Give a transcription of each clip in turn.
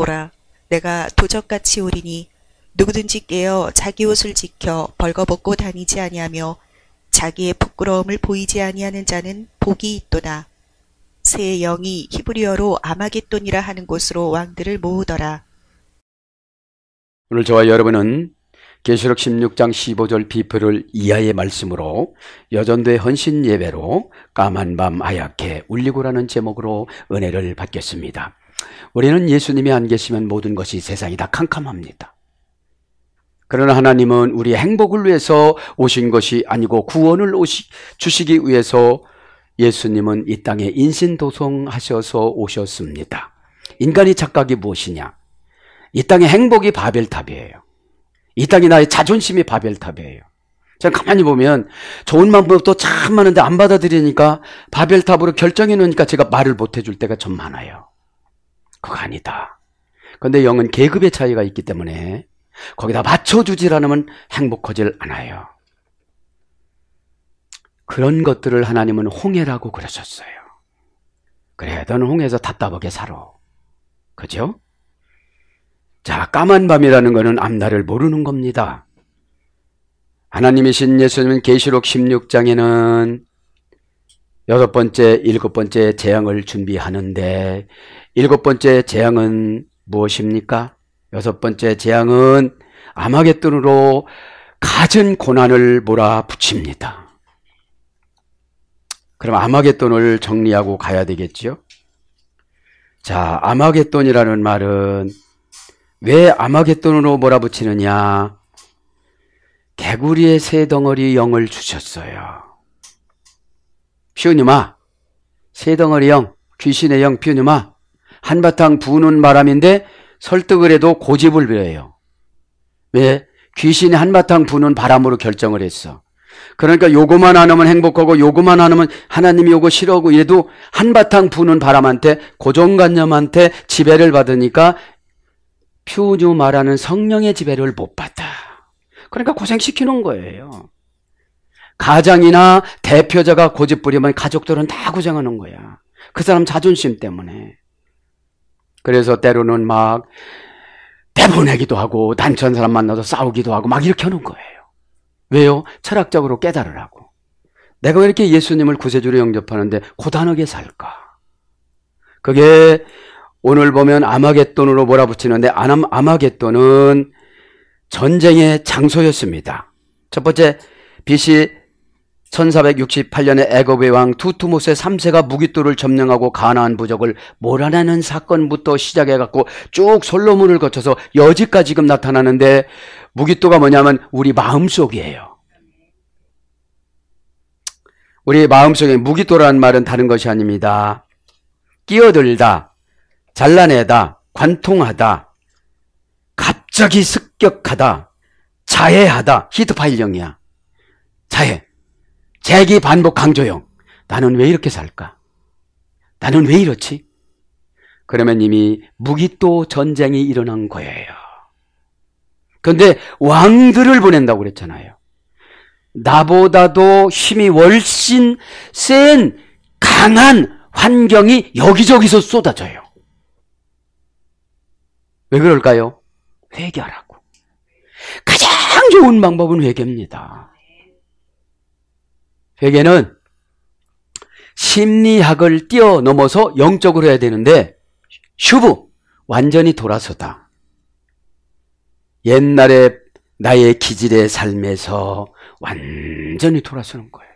보라. 내가 도적같이 오리니 누구든지 깨어 자기 옷을 지켜 벌거벗고 다니지 아니하며 자기의 부끄러움을 보이지 아니하는 자는 복이 있도다. 새 영이 히브리어로 아마겟돈이라 하는 곳으로 왕들을 모으더라. 오늘 저와 여러분은 계시록 16장 15절 비표를 이하의 말씀으로 여전도의 헌신 예배로 까만 밤 하얗게 울리고라는 제목으로 은혜를 받겠습니다. 우리는 예수님이 안 계시면 모든 것이 세상이 다 캄캄합니다. 그러나 하나님은 우리의 행복을 위해서 오신 것이 아니고 구원을 오시, 주시기 위해서 예수님은 이 땅에 인신도송하셔서 오셨습니다. 인간의 착각이 무엇이냐? 이 땅의 행복이 바벨탑이에요. 이 땅이 나의 자존심이 바벨탑이에요. 제가 가만히 보면 좋은 방법도 참 많은데 안 받아들이니까 바벨탑으로 결정해 놓으니까 제가 말을 못 해줄 때가 좀 많아요. 그간이니다 근데 영은 계급의 차이가 있기 때문에 거기다 맞춰주질 않으면 행복하질 않아요. 그런 것들을 하나님은 홍해라고 그러셨어요. 그래, 너는 홍해에서 답답하게 살아. 그죠? 자, 까만 밤이라는 것은 앞날을 모르는 겁니다. 하나님이신 예수님은 계시록 16장에는 여섯 번째, 일곱 번째 재앙을 준비하는데 일곱 번째 재앙은 무엇입니까? 여섯 번째 재앙은 아마겟돈으로 가진 고난을 몰아붙입니다. 그럼 아마겟돈을 정리하고 가야 되겠지요? 자, 아마겟돈이라는 말은 왜 아마겟돈으로 몰아붙이느냐? 개구리의 새 덩어리 영을 주셨어요. 피우누마 세덩어리 형, 귀신의 형 피우누마 한바탕 부는 바람인데 설득을 해도 고집을 부려요. 왜? 귀신이 한바탕 부는 바람으로 결정을 했어. 그러니까 요거만 안 하면 행복하고 요거만 안 하면 하나님이 요거 싫어하고 이래도 한바탕 부는 바람한테 고정관념한테 지배를 받으니까 퓨뉴 말하는 성령의 지배를 못 받아. 그러니까 고생시키는 거예요. 가장이나 대표자가 고집부리면 가족들은 다 고생하는 거야. 그 사람 자존심 때문에. 그래서 때로는 막 대보내기도 하고 난처한 사람 만나서 싸우기도 하고 막 이렇게 하는 거예요. 왜요? 철학적으로 깨달으라고. 내가 왜 이렇게 예수님을 구세주로 영접하는데 고단하게 살까? 그게 오늘 보면 아마겟돈으로 몰아붙이는데 아마겟돈은 전쟁의 장소였습니다. 첫 번째 BC 1468년에 애굽의 왕 투투모세 3세가 무기토를 점령하고 가나안 부족을 몰아내는 사건부터 시작해 갖고 쭉 솔로몬을 거쳐서 여지까지 지금 나타나는데 무기토가 뭐냐면 우리 마음속이에요. 우리 마음속에 무기토라는 말은 다른 것이 아닙니다. 끼어들다, 잘라내다, 관통하다, 갑자기 습격하다, 자해하다, 히트 파일령이야. 자해. 재기 반복 강조형. 나는 왜 이렇게 살까? 나는 왜 이렇지? 그러면 이미 무기또 전쟁이 일어난 거예요. 그런데 왕들을 보낸다고 그랬잖아요. 나보다도 힘이 훨씬 센 강한 환경이 여기저기서 쏟아져요. 왜 그럴까요? 회개하라고. 가장 좋은 방법은 회개입니다. 회개는 심리학을 뛰어넘어서 영적으로 해야 되는데 슈브 완전히 돌아서다. 옛날에 나의 기질의 삶에서 완전히 돌아서는 거예요.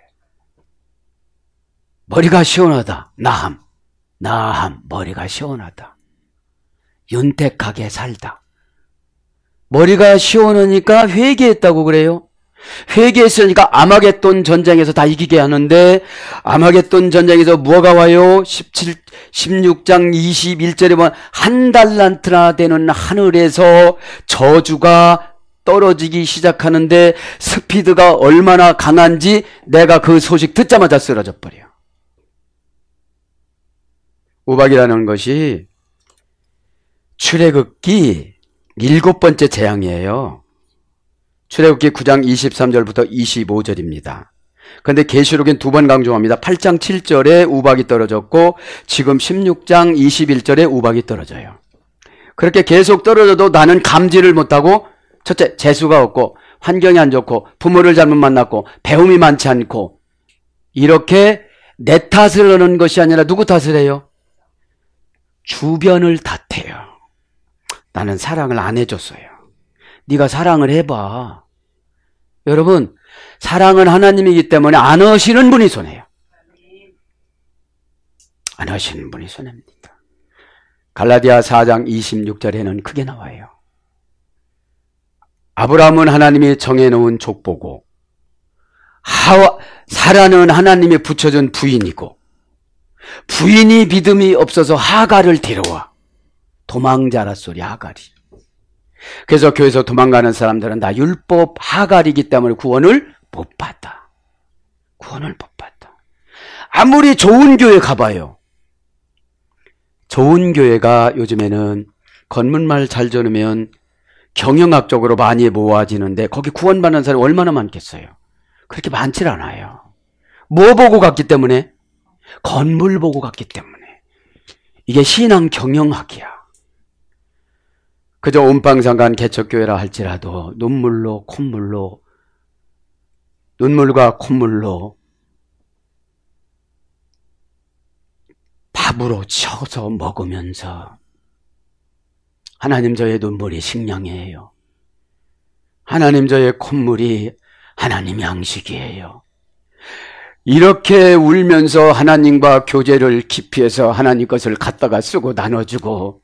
머리가 시원하다. 나함. 나함. 머리가 시원하다. 윤택하게 살다. 머리가 시원하니까 회개했다고 그래요. 회개했으니까 아마겟돈 전쟁에서 다 이기게 하는데 아마겟돈 전쟁에서 뭐가 와요? 17, 16장 21절에 보면 한 달란트나 되는 하늘에서 저주가 떨어지기 시작하는데 스피드가 얼마나 강한지 내가 그 소식 듣자마자 쓰러져 버려. 우박이라는 것이 출애굽기 일곱 번째 재앙이에요. 출애굽기 9장 23절부터 25절입니다. 그런데 계시록엔 두 번 강조합니다. 8장 7절에 우박이 떨어졌고 지금 16장 21절에 우박이 떨어져요. 그렇게 계속 떨어져도 나는 감지를 못하고 첫째 재수가 없고 환경이 안 좋고 부모를 잘못 만났고 배움이 많지 않고 이렇게 내 탓을 하는 것이 아니라 누구 탓을 해요? 주변을 탓해요. 나는 사랑을 안 해줬어요. 네가 사랑을 해봐. 여러분, 사랑은 하나님이기 때문에 안 하시는 분이 손해요. 안 하시는 분이 손해입니다. 갈라디아 4장 26절에는 크게 나와요. 아브라함은 하나님이 정해놓은 족보고, 하와, 사라는 하나님이 붙여준 부인이고, 부인이 믿음이 없어서 하가를 데려와. 도망자라 소리 하갈이. 그래서 교회에서 도망가는 사람들은 나 율법 하갈이기 때문에 구원을 못 받다. 구원을 못 받다. 아무리 좋은 교회 가봐요. 좋은 교회가 요즘에는 건문말 잘 전으면 경영학적으로 많이 모아지는데 거기 구원받는 사람이 얼마나 많겠어요. 그렇게 많질 않아요. 뭐 보고 갔기 때문에? 건물 보고 갔기 때문에. 이게 신앙 경영학이야. 그저 온팡상간 개척교회라 할지라도 눈물로 콧물로 눈물과 콧물로 밥으로 쳐서 먹으면서 하나님 저의 눈물이 식량이에요. 하나님 저의 콧물이 하나님 양식이에요. 이렇게 울면서 하나님과 교제를 깊이 해서 하나님 것을 갖다가 쓰고 나눠주고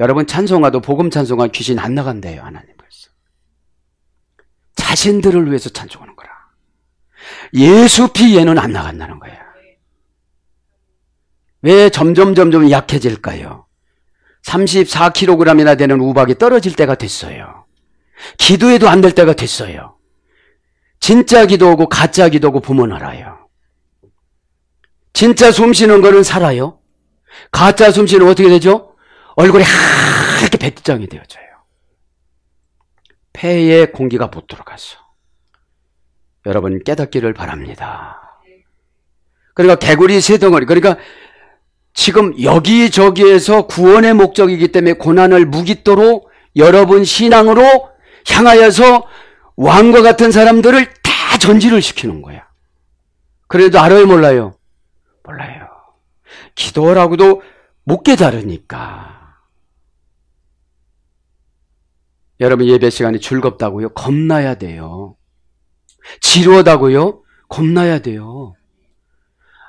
여러분 찬송가도 복음 찬송가 귀신 안 나간대요 하나님 벌써 자신들을 위해서 찬송하는 거라 예수 피 얘는 안 나간다는 거야 왜 점점 점점 약해질까요 34kg이나 되는 우박이 떨어질 때가 됐어요 기도해도 안 될 때가 됐어요 진짜 기도하고 가짜 기도하고 보면 알아요 진짜 숨 쉬는 거는 살아요 가짜 숨 쉬는 어떻게 되죠? 얼굴이 하얗게 배트장이 되어져요. 폐에 공기가 못 들어가서. 여러분 깨닫기를 바랍니다. 그러니까 개구리 세 덩어리, 그러니까 지금 여기저기에서 구원의 목적이기 때문에 고난을 무기토로 여러분 신앙으로 향하여서 왕과 같은 사람들을 다 전지를 시키는 거야. 그래도 알아요, 몰라요? 몰라요. 기도라고도 못 깨달으니까. 여러분 예배 시간이 즐겁다고요? 겁나야 돼요. 지루하다고요? 겁나야 돼요.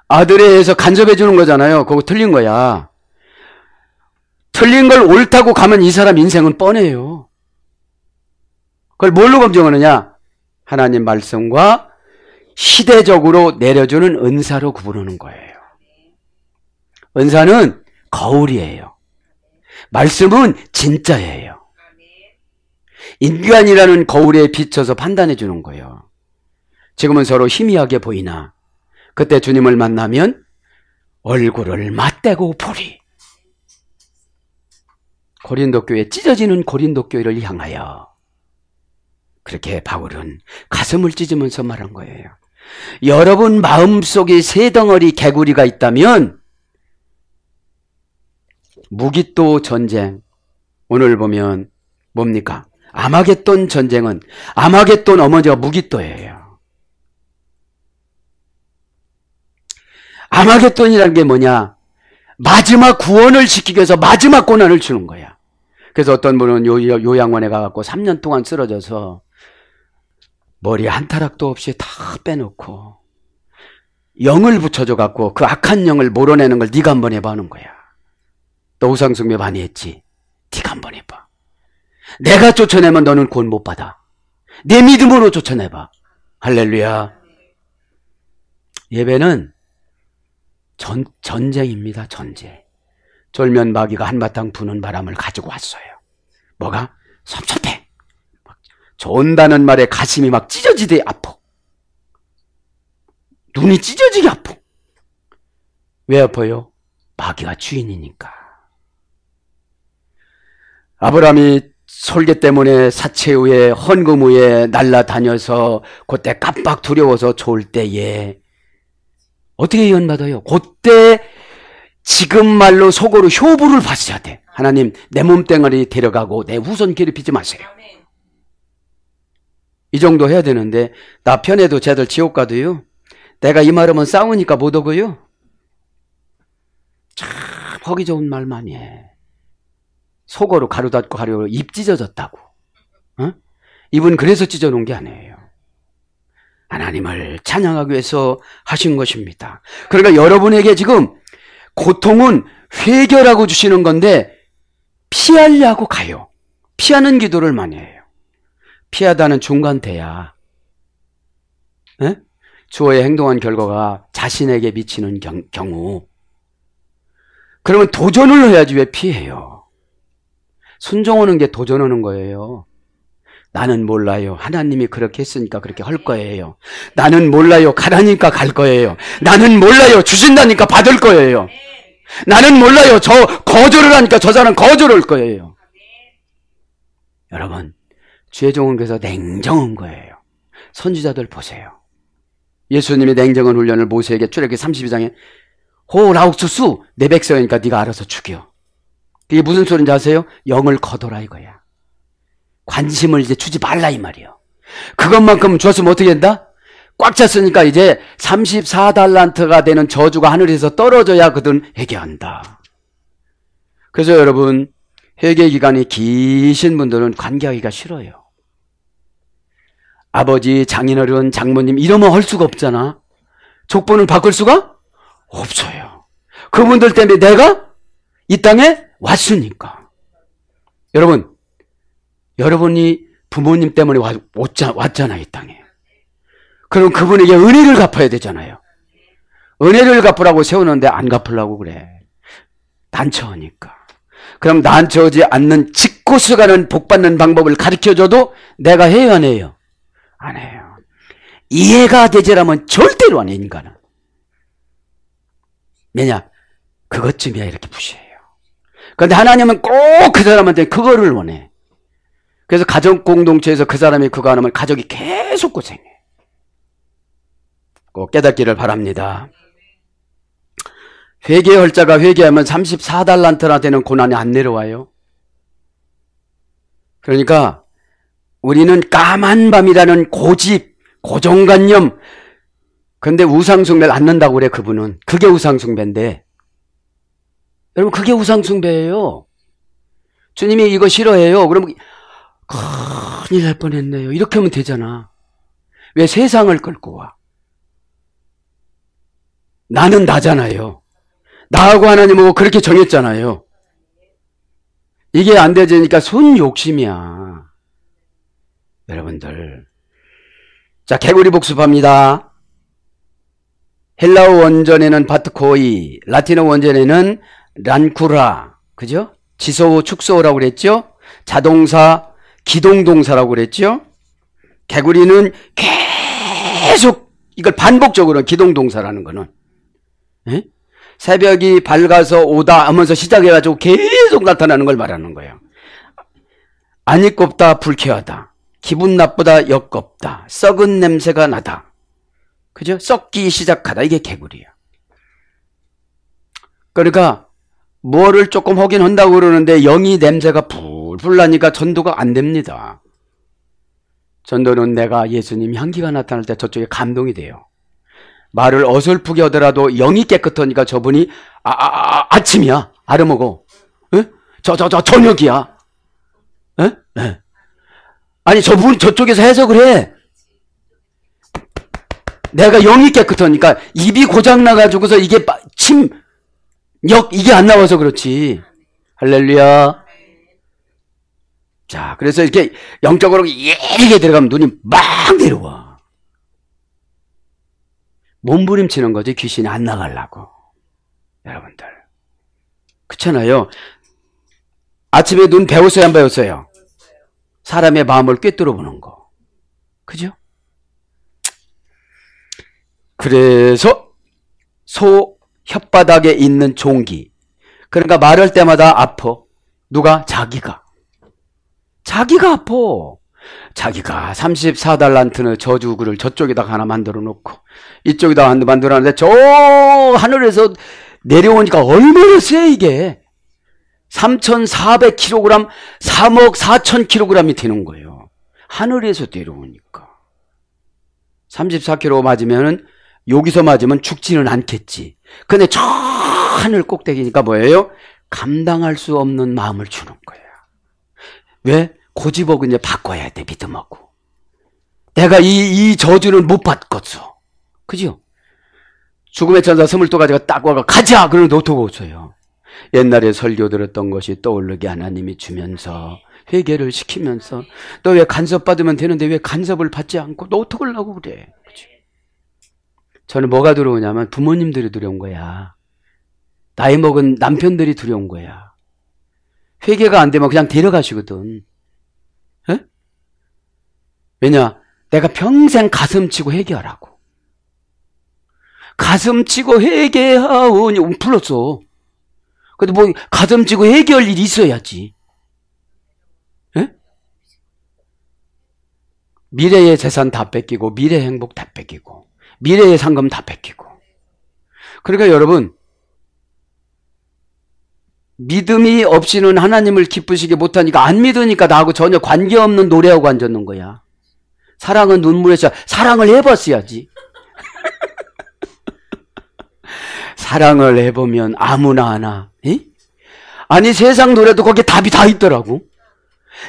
아들에 의해서 간섭해 주는 거잖아요. 그거 틀린 거야. 틀린 걸 옳다고 가면 이 사람 인생은 뻔해요. 그걸 뭘로 검증하느냐? 하나님 말씀과 시대적으로 내려주는 은사로 구분하는 거예요. 은사는 거울이에요. 말씀은 진짜예요. 인간이라는 거울에 비춰서 판단해 주는 거예요. 지금은 서로 희미하게 보이나 그때 주님을 만나면 얼굴을 맞대고 보리. 고린도 교에 찢어지는 고린도 교회를 향하여 그렇게 바울은 가슴을 찢으면서 말한 거예요. 여러분 마음속에 세 덩어리 개구리가 있다면 무기또 전쟁 오늘 보면 뭡니까? 아마겟돈 전쟁은 아마겟돈 어머니가 무기또예요. 아마겟돈이라는 게 뭐냐? 마지막 구원을 시키기 위해서 마지막 고난을 주는 거야. 그래서 어떤 분은 요, 요양원에 가갖고 3년 동안 쓰러져서 머리 한 타락도 없이 다 빼놓고 영을 붙여줘 갖고 그 악한 영을 몰아내는 걸 네가 한 번 해봐는 하 거야. 너 우상숭배 많이 했지? 네가 한 번 해봐. 내가 쫓아내면 너는 구못 받아. 내 믿음으로 쫓아내봐. 할렐루야. 예배는 전, 전쟁입니다, 전쟁. 졸면 마귀가 한바탕 부는 바람을 가지고 왔어요. 뭐가? 섭섭해. 막 좋은다는 말에 가슴이 막 찢어지듯 아파. 눈이 찢어지게 아파. 왜 아파요? 마귀가 주인이니까. 아브라함이 솔개 때문에 사채우에 헌금우에 날라다녀서 그때 깜빡 두려워서 졸 때에 어떻게 연언받아요 그때 지금 말로 속으로 효부를 바쳐야 돼. 하나님 내 몸뚱아리 데려가고 내 후손 괴롭히지 마세요. 이 정도 해야 되는데 나 편해도 쟤들 지옥 가도요. 내가 이 말하면 싸우니까 못 오고요. 참 허기 좋은 말 많이 해. 속어로 가루 닫고 가려고 입 찢어졌다고. 어? 입은 그래서 찢어놓은 게 아니에요. 하나님을 찬양하기 위해서 하신 것입니다. 그러니까 여러분에게 지금 고통은 회개라고 주시는 건데 피하려고 가요. 피하는 기도를 많이 해요. 피하다는 중간대야. 주어의 행동한 결과가 자신에게 미치는 경, 경우. 그러면 도전을 해야지 왜 피해요? 순종하는 게 도전하는 거예요. 나는 몰라요. 하나님이 그렇게 했으니까 그렇게 할 거예요. 나는 몰라요. 가라니까 갈 거예요. 나는 몰라요. 주신다니까 받을 거예요. 나는 몰라요. 저 거절을 하니까 저 사람 거절할 거예요. 여러분, 죄종은 그래서 냉정한 거예요. 선지자들 보세요. 예수님이 냉정한 훈련을 모세에게 출애기 32장에 호라우스수 내 백성이니까 네가 알아서 죽여. 이게 무슨 소린지 아세요? 영을 거둬라 이거야. 관심을 이제 주지 말라 이말이요 그것만큼 줬으면 어떻게 된다? 꽉 찼으니까 이제 34달란트가 되는 저주가 하늘에서 떨어져야 그든 해결한다. 그래서 여러분, 회계 기간이 기신 분들은 관계하기가 싫어요. 아버지, 장인어른, 장모님 이러면 할 수가 없잖아. 족보는 바꿀 수가 없어요. 그분들 때문에 내가 이 땅에 왔으니까. 여러분, 여러분이 부모님 때문에 와, 왔잖아이 땅에. 그럼 그분에게 은혜를 갚아야 되잖아요. 은혜를 갚으라고 세우는데 안 갚으려고 그래. 난처하니까. 그럼 난처하지 않는 직고스 가는 복받는 방법을 가르쳐줘도 내가 해요, 안 해요? 안 해요. 이해가 되지라면 절대로 안 해, 인간은. 왜냐? 그것쯤이야, 이렇게 무시해. 그런데 하나님은 꼭 그 사람한테 그거를 원해. 그래서 가정 공동체에서 그 사람이 그거 안 하면 가족이 계속 고생해. 꼭 깨닫기를 바랍니다. 회개 헐자가 회개하면 34달란트나 되는 고난이 안 내려와요. 그러니까 우리는 까만 밤이라는 고집, 고정관념, 근데 우상숭배를 안 는다고 그래, 그분은. 그게 우상숭배인데. 여러분 그게 우상숭배예요. 주님이 이거 싫어해요. 그러면 큰일 날 뻔했네요. 이렇게 하면 되잖아. 왜 세상을 끌고 와? 나는 나잖아요. 나하고 하나님하고 그렇게 정했잖아요. 이게 안되니까순 욕심이야. 여러분들. 자, 개구리 복습합니다. 헬라어 원전에는 바트코이, 라틴어 원전에는 란쿠라, 그죠? 지소어, 축소어라고 그랬죠? 자동사, 기동동사라고 그랬죠? 개구리는 계속 이걸 반복적으로 기동동사라는 거는 에? 예? 새벽이 밝아서 오다 하면서 시작해가지고 계속 나타나는 걸 말하는 거예요. 아익겁다 불쾌하다. 기분 나쁘다 역겁다. 썩은 냄새가 나다. 그죠? 썩기 시작하다. 이게 개구리야. 그러니까 무어를 조금 하긴 한다고 그러는데 영이 냄새가 불불 나니까 전도가 안 됩니다. 전도는 내가 예수님 향기가 나타날 때 저쪽에 감동이 돼요. 말을 어설프게 하더라도 영이 깨끗하니까 저분이 아, 아, 아, 아 아침이야 아르먹고 저저저 예? 저, 저, 저녁이야 에? 예? 에? 예. 아니 저분 저쪽에서 해석을 해 내가 영이 깨끗하니까 입이 고장 나가지고서 이게 침역 이게 안 나와서 그렇지. 할렐루야. 자, 그래서 이렇게 영적으로 예리게 들어가면 눈이 막 내려와. 몸부림치는 거지 귀신이 안 나가려고. 여러분들. 그렇잖아요. 아침에 눈 배웠어요, 안 배웠어요? 사람의 마음을 꿰뚫어 보는 거. 그죠? 그래서 소 혓바닥에 있는 종기. 그러니까 말할 때마다 아퍼 누가? 자기가. 자기가 아퍼 자기가 34달란트는 저주구를 저쪽에다가 하나 만들어 놓고 이쪽에다 가 하나 만들어 놨는데 저 하늘에서 내려오니까 얼마나 세 이게 3,400kg 3억 4,000kg이 되는 거예요 하늘에서 내려오니까 34kg 맞으면은 여기서 맞으면 죽지는 않겠지. 근데 저 하늘 꼭대기니까 뭐예요? 감당할 수 없는 마음을 주는 거예요. 왜? 고집하고 이제 바꿔야 돼, 믿음하고. 내가 이, 이 저주를 못 받겠어. 그죠? 죽음의 천사 스물두 가지가 딱 와가, 가자! 그러면 놓고 오세요. 옛날에 설교 들었던 것이 떠오르게 하나님이 주면서, 회개를 시키면서, 너 왜 간섭받으면 되는데 왜 간섭을 받지 않고 노트을 하고 그래? 저는 뭐가 두려우냐면 부모님들이 두려운 거야. 나이 먹은 남편들이 두려운 거야. 회개가 안 되면 그냥 데려가시거든. 에? 예? 왜냐? 내가 평생 가슴 치고 회개하라고. 가슴 치고 회개하오니 불렀어. 근데 뭐 가슴 치고 해결 일이 있어야지. 에? 예? 미래의 재산 다 뺏기고 미래 행복 다 뺏기고 미래의 상금 다 뺏기고. 그러니까 여러분, 믿음이 없이는 하나님을 기쁘시게 못하니까 안 믿으니까 나하고 전혀 관계없는 노래하고 앉았는 거야. 사랑은 눈물에서 사랑을 해봤어야지. 사랑을 해보면 아무나 하나. 에 아니 세상 노래도 거기에 답이 다 있더라고.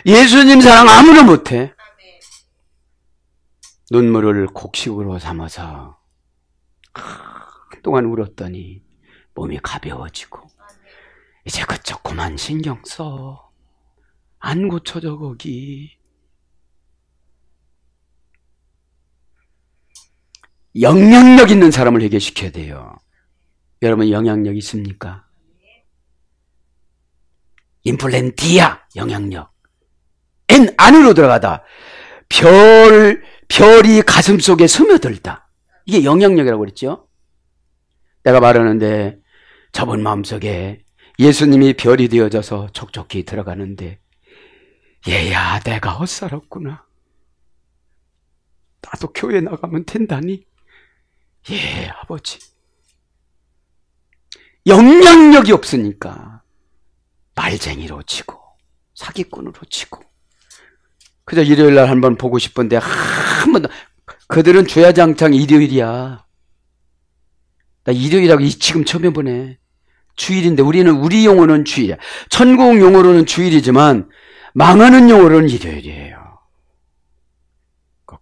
예수님 사랑 아무나 못해. 눈물을 곡식으로 삼아서 그동안 울었더니 몸이 가벼워지고 이제 그저 그만 신경 써. 안 고쳐져 거기. 영향력 있는 사람을 해결시켜야 돼요. 여러분 영향력 있습니까? 인플렌티아 영향력. 엔 안으로 들어가다. 별 별이 가슴 속에 스며들다. 이게 영향력이라고 그랬죠? 내가 말하는데 저분 마음속에 예수님이 별이 되어져서 촉촉히 들어가는데 얘야 내가 헛살았구나. 나도 교회 나가면 된다니. 예, 아버지. 영향력이 없으니까 말쟁이로 치고 사기꾼으로 치고 그저 일요일 날 한번 보고 싶은데 한번 그들은 주야장창 일요일이야. 나 일요일하고 지금 처음 해보네. 주일인데 우리는 우리 용어는 주일이야. 천국 용어로는 주일이지만 망하는 용어로는 일요일이에요.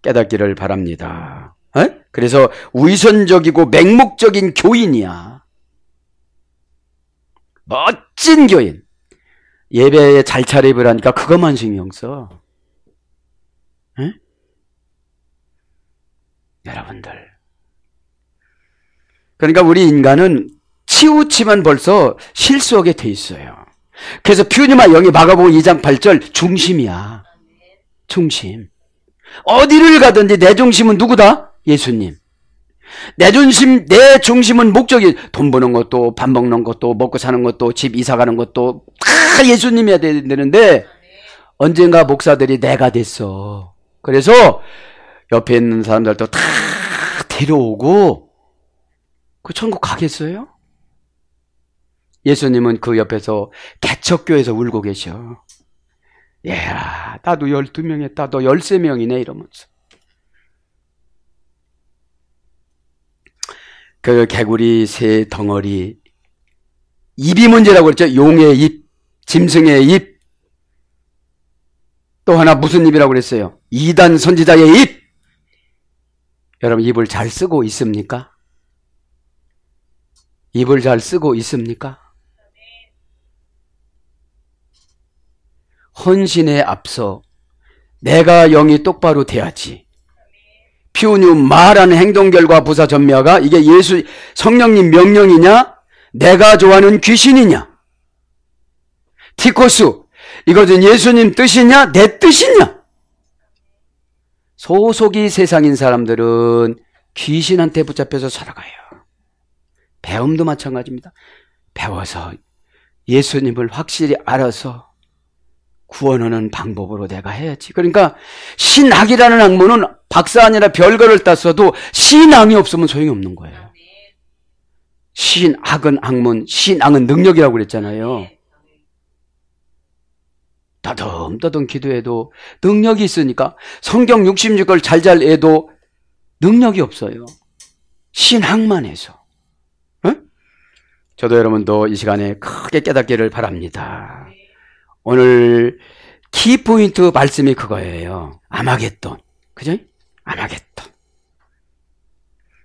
깨닫기를 바랍니다. 에? 그래서 위선적이고 맹목적인 교인이야. 멋진 교인. 예배에 잘 차립을 하니까 그것만 신경 써. 여러분들. 그러니까 우리 인간은 치우치만 벌써 실수하게 돼 있어요. 그래서 퓨니마 영이 마가복음 2장 8절 중심이야. 중심. 어디를 가든지 내 중심은 누구다? 예수님. 내 중심, 내 중심은 목적이 돈 버는 것도, 밥 먹는 것도, 먹고 사는 것도, 집 이사 가는 것도 다 예수님이야 되는데 언젠가 목사들이 내가 됐어. 그래서 옆에 있는 사람들도 다 데려오고 그 천국 가겠어요? 예수님은 그 옆에서 개척교에서 울고 계셔. 얘야, 나도 12명 했다. 너 13명이네. 이러면서. 그 개구리 새 덩어리. 입이 문제라고 그랬죠? 용의 입, 짐승의 입. 또 하나 무슨 입이라고 그랬어요? 이단 선지자의 입. 여러분 입을 잘 쓰고 있습니까? 입을 잘 쓰고 있습니까? 헌신에 앞서 내가 영이 똑바로 돼야지. 피우니 말하는 행동 결과 부사 전미화가 이게 예수 성령님 명령이냐? 내가 좋아하는 귀신이냐? 티코스 이것은 예수님 뜻이냐? 내 뜻이냐? 소속이 세상인 사람들은 귀신한테 붙잡혀서 살아가요. 배움도 마찬가지입니다. 배워서 예수님을 확실히 알아서 구원하는 방법으로 내가 해야지. 그러니까 신학이라는 학문은 박사 아니라 별거를 땄어도 신앙이 없으면 소용이 없는 거예요. 아, 네. 신학은 학문, 신앙은 능력이라고 그랬잖아요. 네. 더듬더듬 기도해도 능력이 있으니까 성경 6 6을 잘잘 해도 능력이 없어요. 신학만 해서. 응? 저도 여러분도 이 시간에 크게 깨닫기를 바랍니다. 오늘 키포인트 말씀이 그거예요. 아마겟돈. 그죠? 아마겟돈.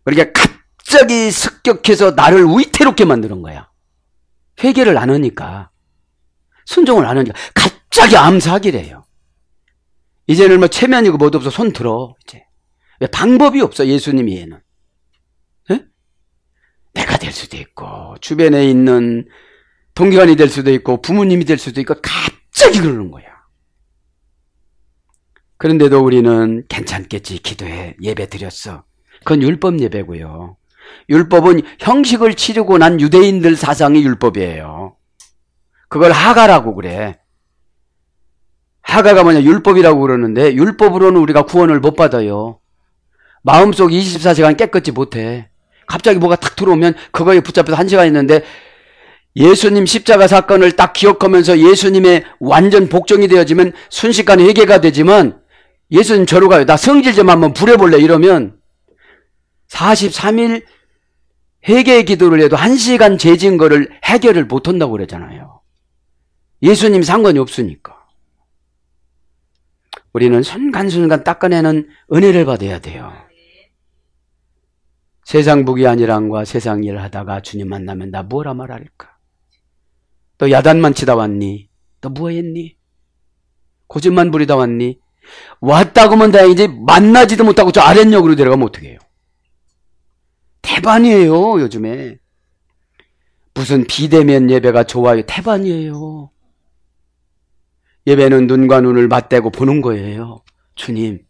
그러니까 갑자기 습격해서 나를 위태롭게 만드는 거야. 회개를 안 하니까. 순종을 안 하니까. 갑자기 암사기래요. 이제는 뭐 최면이고 뭐도 없어 손 들어 이제 왜 방법이 없어 예수님 이에는 네? 예? 내가 될 수도 있고 주변에 있는 동기관이 될 수도 있고 부모님이 될 수도 있고 갑자기 그러는 거야. 그런데도 우리는 괜찮겠지 기도해 예배 드렸어. 그건 율법 예배고요. 율법은 형식을 치르고 난 유대인들 사상이 율법이에요. 그걸 하가라고 그래. 하가가 뭐냐 율법이라고 그러는데 율법으로는 우리가 구원을 못 받아요. 마음속 24시간 깨끗이 못해. 갑자기 뭐가 탁 들어오면 그거에 붙잡혀서 한 시간 있는데 예수님 십자가 사건을 딱 기억하면서 예수님의 완전 복종이 되어지면 순식간에 회개가 되지만 예수님 저로 가요. 나 성질 좀 한번 부려볼래 이러면 43일 회개의 기도를 해도 1시간 재진 거를 해결을 못한다고 그러잖아요. 예수님 상관이 없으니까. 우리는 순간순간 닦아내는 은혜를 받아야 돼요. 세상 부귀아니란과 세상 일을 하다가 주님 만나면 나 뭐라 말할까? 너 야단만 치다 왔니? 너 뭐 했니? 고집만 부리다 왔니? 왔다고만 다행이지 만나지도 못하고 저 아랫역으로 데려가면 어떡해요? 태반이에요 요즘에. 무슨 비대면 예배가 좋아요. 태반이에요. 예배는 눈과 눈을 맞대고 보는 거예요. 주님.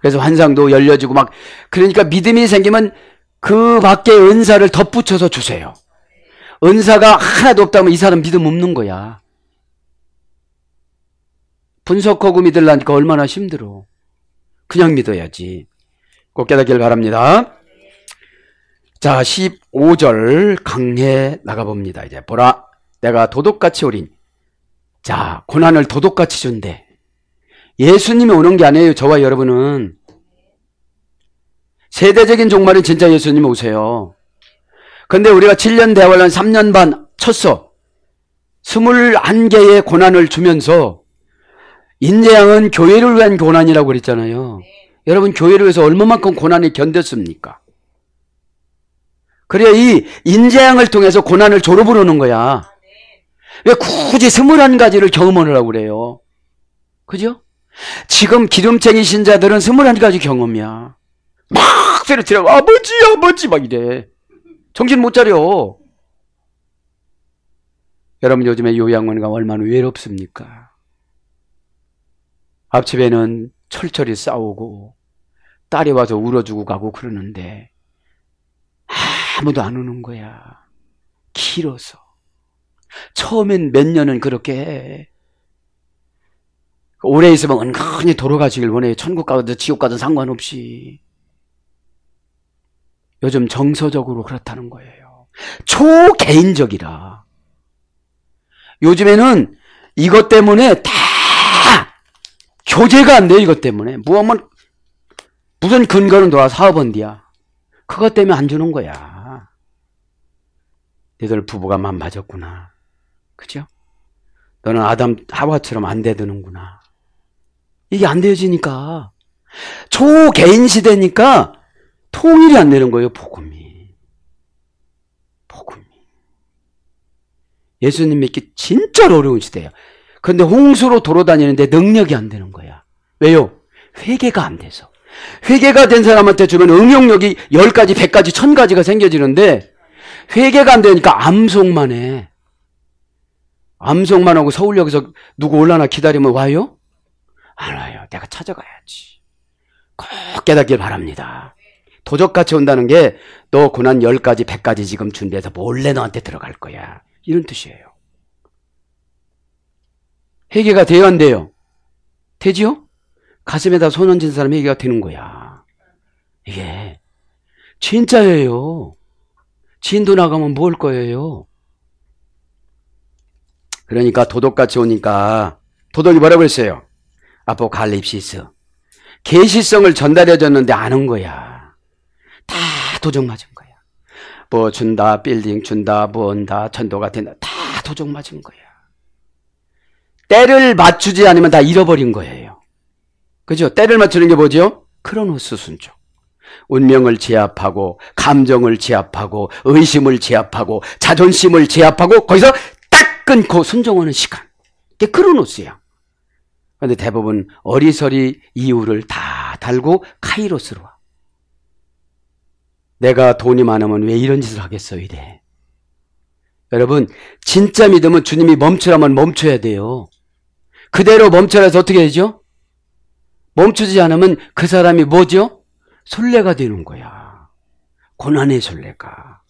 그래서 환상도 열려지고 막, 그러니까 믿음이 생기면 그 밖에 은사를 덧붙여서 주세요. 은사가 하나도 없다면 이 사람 믿음 없는 거야. 분석하고 믿으려니까 얼마나 힘들어. 그냥 믿어야지. 꼭 깨닫길 바랍니다. 자, 15절 강해 나가봅니다. 이제 보라. 내가 도둑같이 오린 자, 고난을 도둑같이 준대. 예수님이 오는 게 아니에요. 저와 여러분은. 세대적인 종말은 진짜 예수님 오세요. 근데 우리가 7년 대화를 한 3년 반 쳤어. 21개의 고난을 주면서 인재양은 교회를 위한 고난이라고 그랬잖아요. 여러분 교회를 위해서 얼마만큼 고난을 견뎠습니까? 그래야 이 인재양을 통해서 고난을 졸업을 오는 거야. 왜 굳이 스물한 가지를 경험하느라고 그래요? 그죠? 지금 기름쟁이 신자들은 스물한 가지 경험이야. 막 소리 지고 아버지, 아버지, 막 이래. 정신 못 차려. 여러분 요즘에 요양원가 얼마나 외롭습니까? 앞집에는 철철이 싸우고 딸이 와서 울어주고 가고 그러는데 아무도 안 오는 거야. 길어서. 처음엔 몇 년은 그렇게 해. 오래 있으면 은근히 돌아가시길 원해요. 천국 가든 지옥 가든 상관없이. 요즘 정서적으로 그렇다는 거예요. 초개인적이라. 요즘에는 이것 때문에 다 교제가 안 돼요, 이것 때문에. 무엇만, 무슨 근거는 도 둬, 사업은디야 그것 때문에 안 주는 거야. 니들 부부가 만 맞았구나. 그죠? 너는 아담, 하와처럼 안 되드는구나. 이게 안 되어지니까. 초개인 시대니까 통일이 안 되는 거예요, 복음이. 복음이. 예수님 믿기 진짜 어려운 시대예요. 그런데 홍수로 돌아다니는데 능력이 안 되는 거야. 왜요? 회개가 안 돼서. 회개가 된 사람한테 주면 응용력이 10가지, 100가지, 1000가지가 생겨지는데 회개가 안 되니까 암송만 해. 암송만 하고 서울역에서 누구 올라나 기다리면 와요? 안 와요. 내가 찾아가야지. 꼭 깨닫길 바랍니다. 도적같이 온다는 게 너 고난 10가지, 100가지 지금 준비해서 몰래 너한테 들어갈 거야. 이런 뜻이에요. 회개가 돼요안돼요 되지요? 가슴에다 손 얹은 사람 이 회개가 되는 거야. 이게 진짜예요. 진도 나가면 뭘 거예요? 그러니까 도덕같이 오니까 도덕이 뭐라고 했어요? 아포칼립시스. 계시성을 전달해줬는데 아는 거야. 다 도적 맞은 거야. 뭐 준다, 빌딩 준다, 뭔다, 전도가 된다. 다 도적 맞은 거야. 때를 맞추지 않으면 다 잃어버린 거예요. 그죠? 때를 맞추는 게 뭐죠? 크로노스 순조 운명을 제압하고 감정을 제압하고 의심을 제압하고 자존심을 제압하고 거기서 끊고 순종하는 시간. 이게 크로노스예요. 그런데 대부분 어리서리 이유를 다 달고 카이로스로 와. 내가 돈이 많으면 왜 이런 짓을 하겠어, 이래. 여러분, 진짜 믿으면 주님이 멈추라면 멈춰야 돼요. 그대로 멈춰라 해서 어떻게 되죠? 멈추지 않으면 그 사람이 뭐죠? 설레가 되는 거야. 고난의 설레가.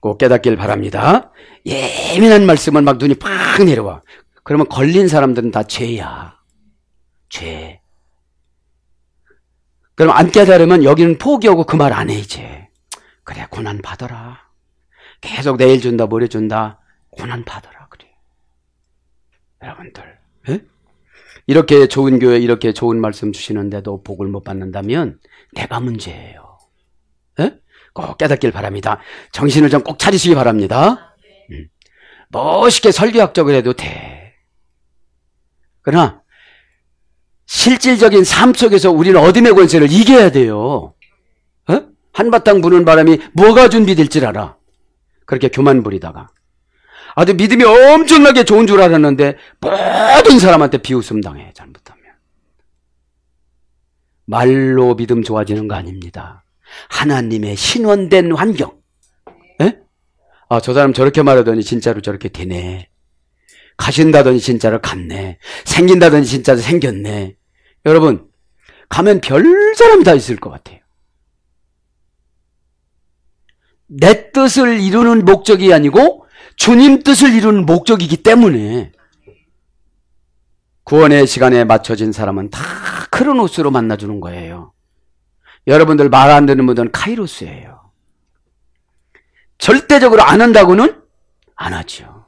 꼭 깨닫길 바랍니다. 예민한 말씀을 막 눈이 팍 내려와. 그러면 걸린 사람들은 다 죄야. 죄. 그럼 안 깨달으면 여기는 포기하고 그 말 안 해, 이제. 그래, 고난 받아라. 계속 내일 준다, 모레 준다. 고난 받아라, 그래. 여러분들, 에? 예? 이렇게 좋은 교회, 이렇게 좋은 말씀 주시는데도 복을 못 받는다면 내가 문제예요. 에? 예? 꼭 깨닫길 바랍니다. 정신을 좀 꼭 차리시기 바랍니다. 음. 멋있게 설계학적으로 해도 돼. 그러나 실질적인 삶 속에서 우리는 어둠의 권세를 이겨야 돼요. 어? 한바탕 부는 바람이 뭐가 준비될 줄 알아. 그렇게 교만 부리다가. 아주 믿음이 엄청나게 좋은 줄 알았는데 모든 사람한테 비웃음 당해 잘못하면. 말로 믿음 좋아지는 거 아닙니다. 하나님의 신원된 환경. 아, 저 사람 저렇게 말하더니 진짜로 저렇게 되네. 가신다더니 진짜로 갔네. 생긴다더니 진짜로 생겼네. 여러분, 가면 별사람다 있을 것 같아요. 내 뜻을 이루는 목적이 아니고 주님 뜻을 이루는 목적이기 때문에 구원의 시간에 맞춰진 사람은 다 크로노스로 만나주는 거예요. 여러분들 말 안 듣는 분들은 카이로스예요. 절대적으로 안 한다고는 안 하죠.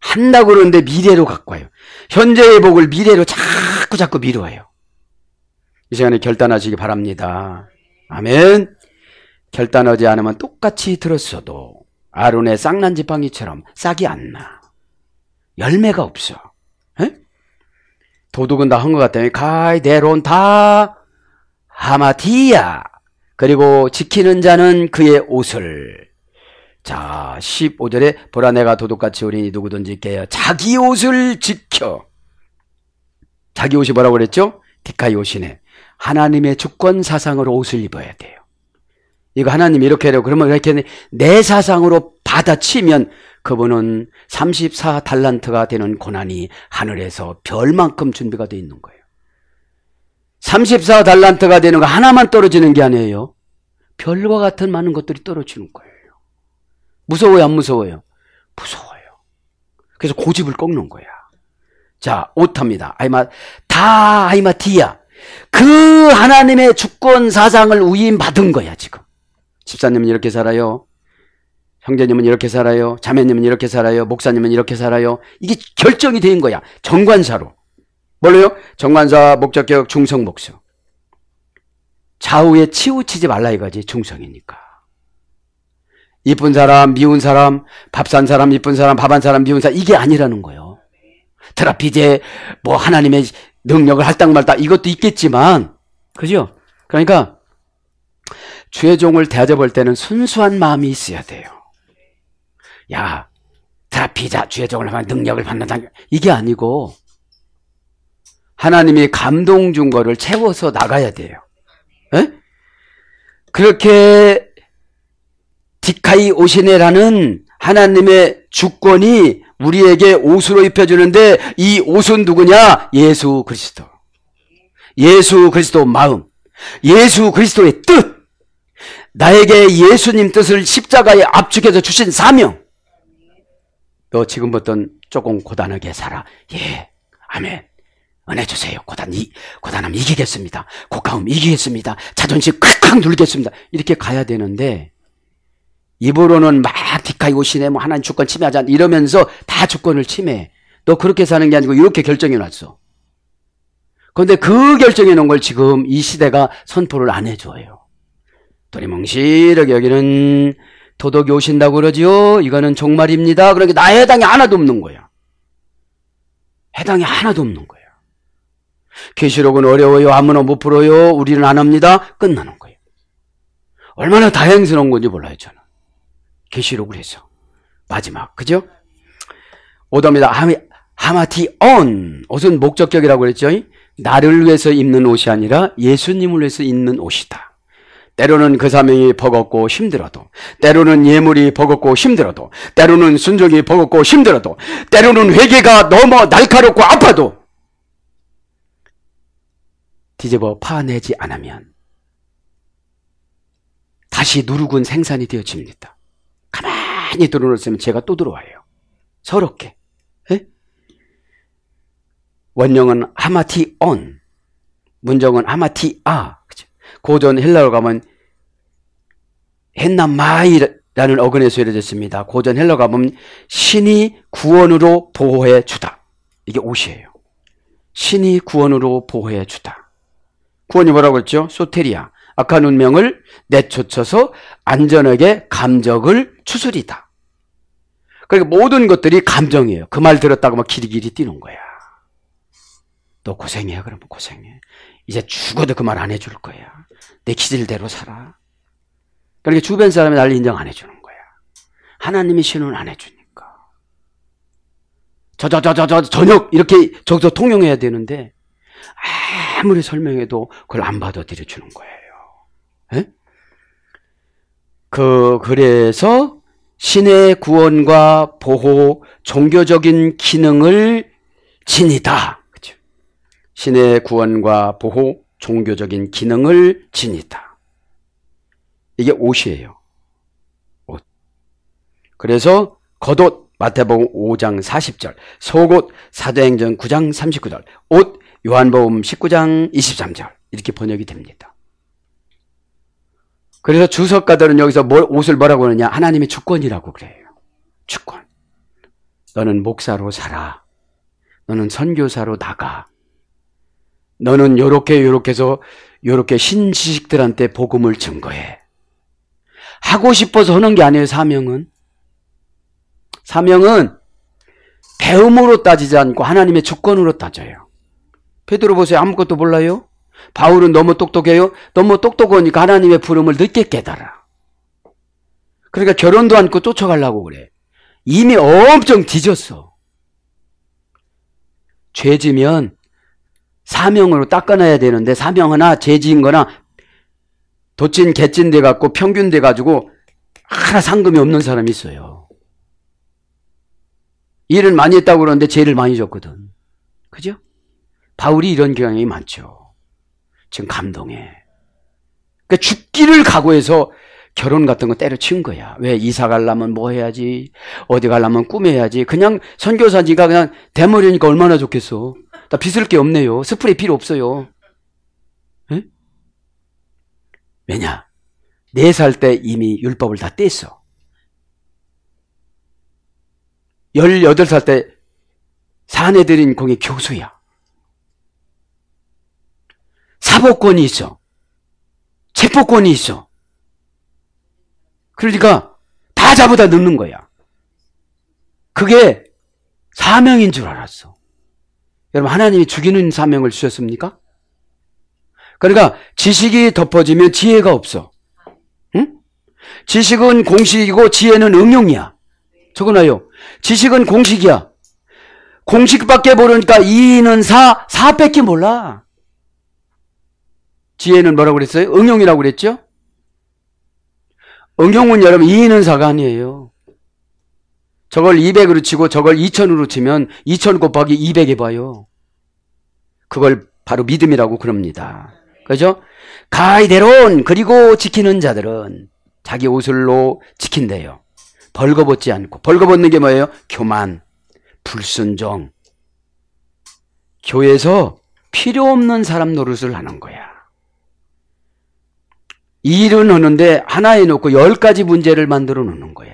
한다고 그러는데 미래로 갖고 와요. 현재의 복을 미래로 자꾸 자꾸 미루어요. 이 시간에 결단하시기 바랍니다. 아멘. 결단하지 않으면 똑같이 들었어도 아론의 쌍난 지팡이처럼 싹이 안 나. 열매가 없어. 에? 도둑은 다 한 것 같다며 가이 대론 다 하마티야. 그리고 지키는 자는 그의 옷을 자, 15절에 보라 내가 도둑같이 어린이 누구든지 깨어 자기 옷을 지켜. 자기 옷이 뭐라고 그랬죠? 디카이 옷이네. 하나님의 주권 사상으로 옷을 입어야 돼요. 이거 하나님 이렇게 해요. 그러면 이렇게 내 사상으로 받아치면 그분은 34달란트가 되는 고난이 하늘에서 별만큼 준비가 돼 있는 거예요. 34달란트가 되는 거 하나만 떨어지는 게 아니에요. 별과 같은 많은 것들이 떨어지는 거예요. 무서워요, 안 무서워요? 무서워요. 그래서 고집을 꺾는 거야. 자, 오타입니다. 아이마, 다 아이마티야. 그 하나님의 주권 사상을 위임받은 거야, 지금. 집사님은 이렇게 살아요. 형제님은 이렇게 살아요. 자매님은 이렇게 살아요. 목사님은 이렇게 살아요. 이게 결정이 된 거야. 정관사로. 뭘로요? 정관사, 목적격, 중성, 목성. 좌우에 치우치지 말라 이거지, 중성이니까. 이쁜 사람, 미운 사람, 밥 산 사람, 이쁜 사람, 밥 한 사람, 미운 사람 이게 아니라는 거예요. 테라피제 뭐 하나님의 능력을 할당 말다 이것도 있겠지만 그죠? 그러니까 죄종을 대접할 때는 순수한 마음이 있어야 돼요. 야, 테라피자 죄종을 하면 능력을 받는다 이게 아니고 하나님이 감동 준 거를 채워서 나가야 돼요. 에? 그렇게 디카이 오시네라는 하나님의 주권이 우리에게 옷으로 입혀주는데 이 옷은 누구냐? 예수 그리스도. 예수 그리스도 마음. 예수 그리스도의 뜻. 나에게 예수님 뜻을 십자가에 압축해서 주신 사명. 너 지금부터는 조금 고단하게 살아. 예. 아멘. 은혜 주세요. 고단, 이, 고단함 이기겠습니다. 고가움 이기겠습니다. 자존심 콱콱 르겠습니다 이렇게 가야 되는데, 입으로는 막 디카이 고시네뭐 하나님 주권 침해하지 않 이러면서 다 주권을 침해해. 너 그렇게 사는 게 아니고 이렇게 결정해 놨어. 그런데 그 결정해 놓은 걸 지금 이 시대가 선포를 안 해줘요. 도리멍실하게 여기는 도덕이 오신다고 그러지요? 이거는 종말입니다. 그러니까 나에 해당이 하나도 없는 거야. 해당이 하나도 없는 거야. 계시록은 어려워요. 아무나 못 풀어요. 우리는 안 합니다. 끝나는 거예요. 얼마나 다행스러운 건지 몰라요, 저는. 계시록을 해서 마지막 그죠? 오답니다. 하마티온 옷은 목적격이라고 그랬죠. 나를 위해서 입는 옷이 아니라 예수님을 위해서 입는 옷이다. 때로는 그 사명이 버겁고 힘들어도, 때로는 예물이 버겁고 힘들어도, 때로는 순종이 버겁고 힘들어도, 때로는 회개가 너무 날카롭고 아파도 뒤집어 파내지 않으면 다시 누룩은 생산이 되어집니다. 많이 들어놓으면 제가 또 들어와요. 서럽게. 에? 예? 원형은 하마티온, 문정은 하마티아. 그쵸? 그렇죠. 고전 헬라로 가면 헨나마이라는 어근에서 이루어졌습니다. 고전 헬라 가면 신이 구원으로 보호해 주다. 이게 옷이에요. 신이 구원으로 보호해 주다. 구원이 뭐라고 했죠? 소테리아. 악한 운명을 내쫓아서 안전하게 감정을 추스리다. 그러니까 모든 것들이 감정이에요. 그 말 들었다고 막 길이길이 뛰는 거야. 너 고생해. 그러면 고생해. 이제 죽어도 그 말 안 해줄 거야. 내 기질대로 살아. 그러니까 주변 사람이 날 인정 안 해주는 거야. 하나님이 신을 안 해주니까. 저, 저, 저, 저, 저, 저녁, 이렇게 저기서 통용해야 되는데, 아무리 설명해도 그걸 안 받아들여주는 거예요. 에? 예? 그, 그래서 신의 구원과 보호, 종교적인 기능을 지니다. 그죠 신의 구원과 보호, 종교적인 기능을 지니다. 이게 옷이에요. 옷. 그래서 겉옷 마태복음 5장 40절, 속옷 사도행전 9장 39절, 옷 요한복음 19장 23절 이렇게 번역이 됩니다. 그래서 주석가들은 여기서 뭘, 옷을 뭐라고 하느냐? 하나님의 주권이라고 그래요. 주권. 너는 목사로 살아. 너는 선교사로 나가. 너는 요렇게 요렇게 해서 요렇게 신지식들한테 복음을 증거해. 하고 싶어서 하는 게 아니에요, 사명은. 사명은 배움으로 따지지 않고 하나님의 주권으로 따져요. 베드로 보세요. 아무것도 몰라요? 바울은 너무 똑똑해요? 너무 똑똑하니까 하나님의 부름을 늦게 깨달아. 그러니까 결혼도 않고 쫓아가려고 그래. 이미 엄청 뒤졌어. 죄 지면 사명으로 닦아놔야 되는데 사명 하나 죄지인 거나 도찐 개찐 돼 갖고 평균 돼 가지고 하나 상금이 없는 사람이 있어요. 일을 많이 했다고 그러는데 죄를 많이 졌거든. 그죠? 바울이 이런 경향이 많죠. 지금 감동해. 그러니까 죽기를 각오해서 결혼 같은 거 때려친 거야. 왜 이사 갈라면 뭐 해야지? 어디 갈라면 꿈해야지 그냥 선교사니까 그냥 대머리니까 얼마나 좋겠어. 나 빗을 게 없네요. 스프레이 필요 없어요. 에? 왜냐? 네 살 때 이미 율법을 다 뗐어. 18살 때 사내들인 공의 교수야. 사법권이 있어. 체포권이 있어. 그러니까 다 잡아다 넣는 거야. 그게 사명인 줄 알았어. 여러분 하나님이 죽이는 사명을 주셨습니까? 그러니까 지식이 덮어지면 지혜가 없어. 응? 지식은 공식이고 지혜는 응용이야. 적어놔요. 지식은 공식이야. 공식밖에 모르니까 이는 사, 사밖기 몰라. 뒤에는 뭐라고 그랬어요? 응용이라고 그랬죠? 응용은 여러분 2인은 4가 아니에요. 저걸 200으로 치고 저걸 2000으로 치면 2000 곱하기 2 0 0이 봐요. 그걸 바로 믿음이라고 그럽니다. 그죠? 가이데론 그리고 지키는 자들은 자기 옷을로 지킨대요. 벌거벗지 않고 벌거벗는 게 뭐예요? 교만, 불순종. 교회에서 필요 없는 사람 노릇을 하는 거야. 일은 하는데 하나에 놓고 열 가지 문제를 만들어 놓는 거야.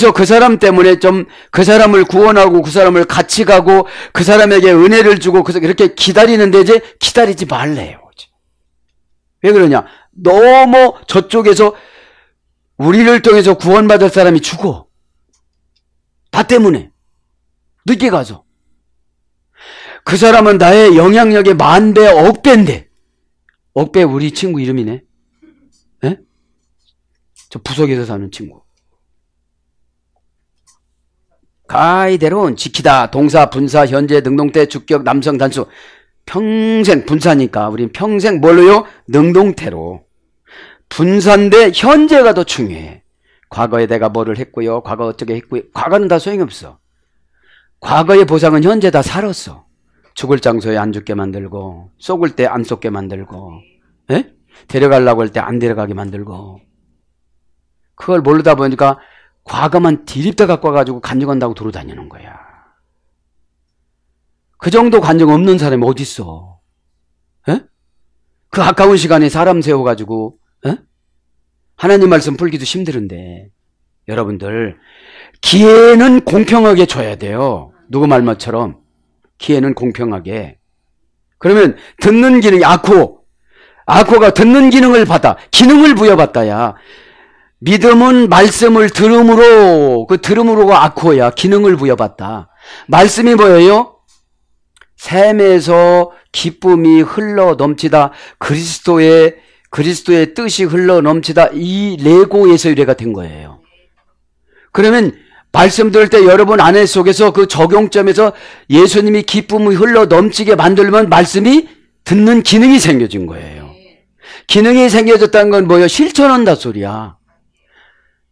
그래서 그 사람 때문에 좀 그 사람을 구원하고 그 사람을 같이 가고 그 사람에게 은혜를 주고 그렇게 기다리는데 이제 기다리지 말래요. 왜 그러냐? 너무 저쪽에서 우리를 통해서 구원받을 사람이 죽어. 나 때문에. 늦게 가서. 그 사람은 나의 영향력의 만 배, 억 배인데. 억배 우리 친구 이름이네. 예? 저 부석에서 사는 친구. 가이대로는 지키다, 동사, 분사, 현재, 능동태, 주격, 남성, 단수. 평생 분사니까 우리 평생 뭘로요? 능동태로. 분산대 현재가 더 중요해. 과거에 내가 뭐를 했고요. 과거 어떻게 했고요. 과거는 다 소용없어. 이 과거의 보상은 현재 다 살았어. 죽을 장소에 안 죽게 만들고 속을 때 안 속게 만들고 에? 예? 데려가려고 할 때 안 데려가게 만들고 그걸 모르다 보니까 과감한 디립다 갖고 와가지고 간증한다고 돌아다니는 거야. 그 정도 간증 없는 사람이 어딨어? 에? 예? 그 아까운 시간에 사람 세워가지고 에? 예? 하나님 말씀 풀기도 힘들은데 여러분들 기회는 공평하게 줘야 돼요. 누구 말처럼 마 기회는 공평하게. 그러면 듣는 기능이 아코, 아코가 듣는 기능을 받아, 기능을 부여받다야. 믿음은 말씀을 들음으로, 그 들음으로가 아코야. 기능을 부여받다. 말씀이 뭐예요? 샘에서 기쁨이 흘러 넘치다. 그리스도의, 그리스도의 뜻이 흘러 넘치다. 이 레고에서 유래가 된 거예요. 그러면 말씀 들을 때 여러분 안에 속에서 그 적용점에서 예수님이 기쁨이 흘러 넘치게 만들면 말씀이 듣는 기능이 생겨진 거예요. 기능이 생겨졌다는 건 뭐예요? 실천한다 소리야.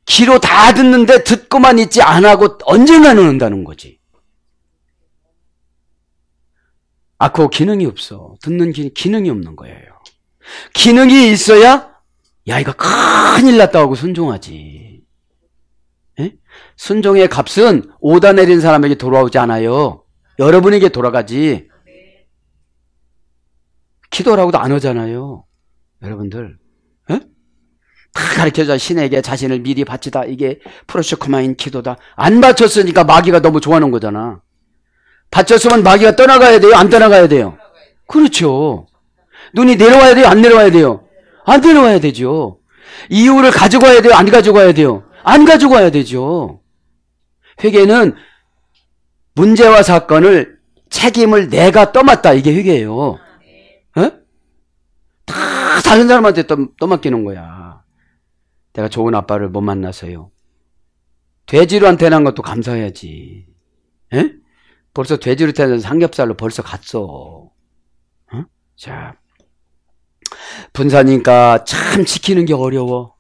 귀로 다 듣는데 듣고만 있지 않아고 언제나 누 는다는 거지. 아, 그거 기능이 없어. 듣는 기, 기능이 없는 거예요. 기능이 있어야, 야, 이거 큰일 났다 고 순종하지. 순종의 값은 오다 내린 사람에게 돌아오지 않아요. 여러분에게 돌아가지. 기도라고도 안 하잖아요. 여러분들. 에? 예? 다 가르쳐줘. 신에게 자신을 미리 바치다. 이게 프로쇼크마인 기도다. 안 바쳤으니까 마귀가 너무 좋아하는 거잖아. 바쳤으면 마귀가 떠나가야 돼요? 안 떠나가야 돼요? 그렇죠. 눈이 내려와야 돼요? 안 내려와야 돼요? 안 내려와야 되죠. 이유를 가지고 와야 돼요? 안 가지고 와야 돼요? 안 가지고 와야 되죠. 회개는 문제와 사건을 책임을 내가 떠맡다. 이게 회개예요. 어? 다 다른 사람한테 떠맡기는 거야. 내가 좋은 아빠를 못 만나서요. 돼지로 한테난 것도 감사해야지. 에? 벌써 돼지로 태어난 삼겹살로 벌써 갔어. 어? 자, 분사니까 참 지키는 게 어려워.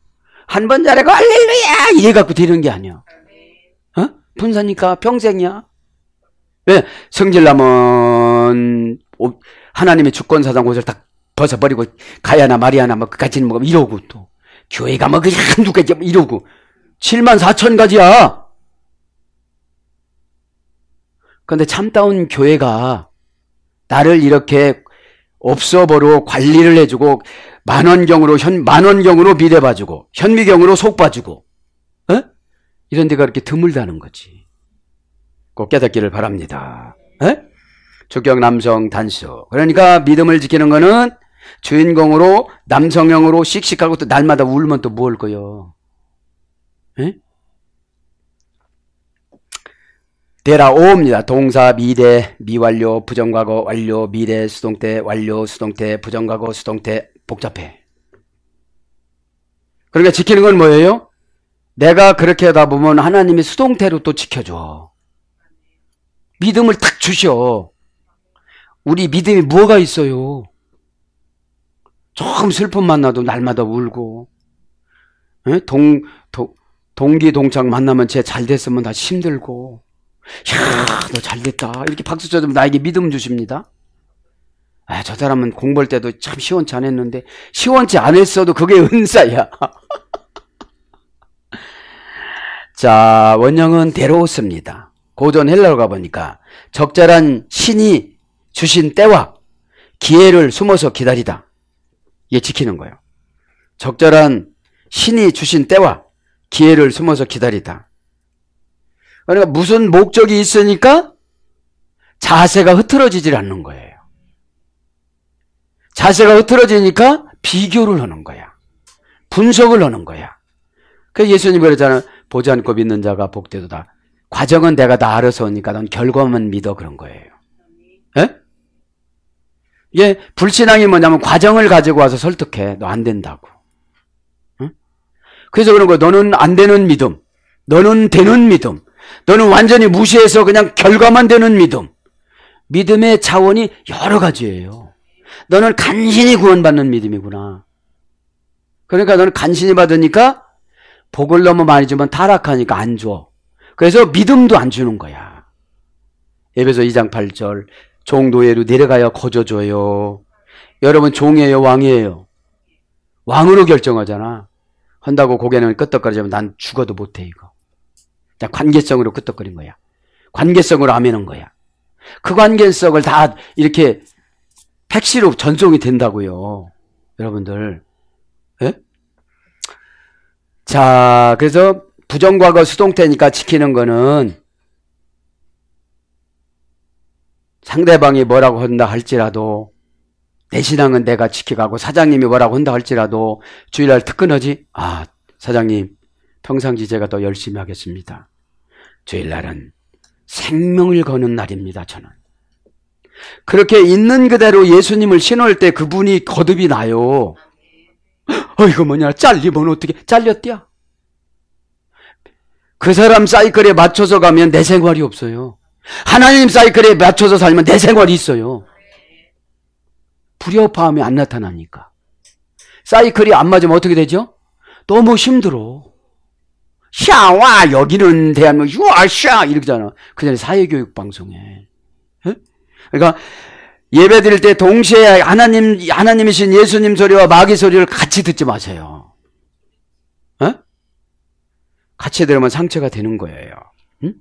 한 번잘해고 할렐루야! 이래 갖고 되는 게 아니야. 분사니까 평생이야. 왜? 예, 성질나면 하나님의 주권사상 곳을다 벗어버리고 가야나 마리아나 뭐 그까지는 뭐 이러고 또 교회가 뭐 그냥 한두 가지 뭐 이러고 7만 4천 가지야. 근데 참다운 교회가 나를 이렇게 없어버로 관리를 해주고 만원경으로 현 만원경으로 비래봐주고 현미경으로 속봐주고 이런 데가 이렇게 드물다는 거지. 꼭 깨닫기를 바랍니다. 에? 조격 남성 단수. 그러니까 믿음을 지키는 거는 주인공으로 남성형으로 씩씩하고 또 날마다 울면 또뭘 뭐 거요. 에? 데라오입니다. 동사 미대 미완료 부정과거 완료 미대 수동태 완료 수동태 부정과거 수동태 복잡해. 그러니까 지키는 건 뭐예요? 내가 그렇게 하다 보면 하나님이 수동태로 또 지켜줘. 믿음을 탁 주셔. 우리 믿음이 뭐가 있어요? 조금 슬픔 만나도 날마다 울고, 예? 동, 동, 동기, 동창 만나면 쟤 잘 됐으면 다 힘들고, 야, 너 잘 됐다. 이렇게 박수 쳐주면 나에게 믿음 주십니다. 아, 저 사람은 공부할 때도 참 시원치 않았는데, 시원치 않았어도 그게 은사야. 자, 원형은 데로우스입니다. 고전 헬라로 가보니까 적절한 신이 주신 때와 기회를 숨어서 기다리다. 이게 지키는 거예요. 적절한 신이 주신 때와 기회를 숨어서 기다리다. 그러니까 무슨 목적이 있으니까 자세가 흐트러지질 않는 거예요. 자세가 흐트러지니까 비교를 하는 거야. 분석을 하는 거야. 그래서 예수님 그러잖아요. 보지 않고 믿는 자가 복되도다. 과정은 내가 다 알아서 오니까 넌 결과만 믿어 그런 거예요. 예? 예, 불신앙이 뭐냐면 과정을 가지고 와서 설득해. 너 안 된다고. 응? 그래서 그런 거 너는 안 되는 믿음. 너는 되는 믿음. 너는 완전히 무시해서 그냥 결과만 되는 믿음. 믿음의 차원이 여러 가지예요. 너는 간신히 구원받는 믿음이구나. 그러니까 너는 간신히 받으니까 복을 너무 많이 주면 타락하니까 안 줘. 그래서 믿음도 안 주는 거야. 에베소 2장 8절 종도예로 내려가야 거저줘요. 여러분 종이에요, 왕이에요. 왕으로 결정하잖아. 한다고 고개는 끄떡거리자면 난 죽어도 못해 이거. 그냥 관계성으로 끄떡거린 거야. 관계성으로 아매는 거야. 그 관계성을 다 이렇게 택시로 전송이 된다고요. 여러분들 자, 그래서 부정과거 수동태니까 지키는 거는 상대방이 뭐라고 한다 할지라도 내 신앙은 내가 지켜가고 사장님이 뭐라고 한다 할지라도 주일날 특근하지? 아, 사장님, 평상시 제가 더 열심히 하겠습니다. 주일날은 생명을 거는 날입니다, 저는. 그렇게 있는 그대로 예수님을 신호할 때 그분이 거듭이 나요. 어이구 뭐냐, 잘리면 어떻게, 잘렸디야? 그 사람 사이클에 맞춰서 가면 내 생활이 없어요. 하나님 사이클에 맞춰서 살면 내 생활이 있어요. 불협화음이 안 나타나니까. 사이클이 안 맞으면 어떻게 되죠? 너무 힘들어. 샤와 여기는 대한민국 유아샤 이렇게잖아. 그전에 사회교육 방송에. 그러니까 예배 드릴 때 동시에 하나님, 하나님이신 예수님 소리와 마귀 소리를 같이 듣지 마세요. 어? 같이 들으면 상처가 되는 거예요. 응?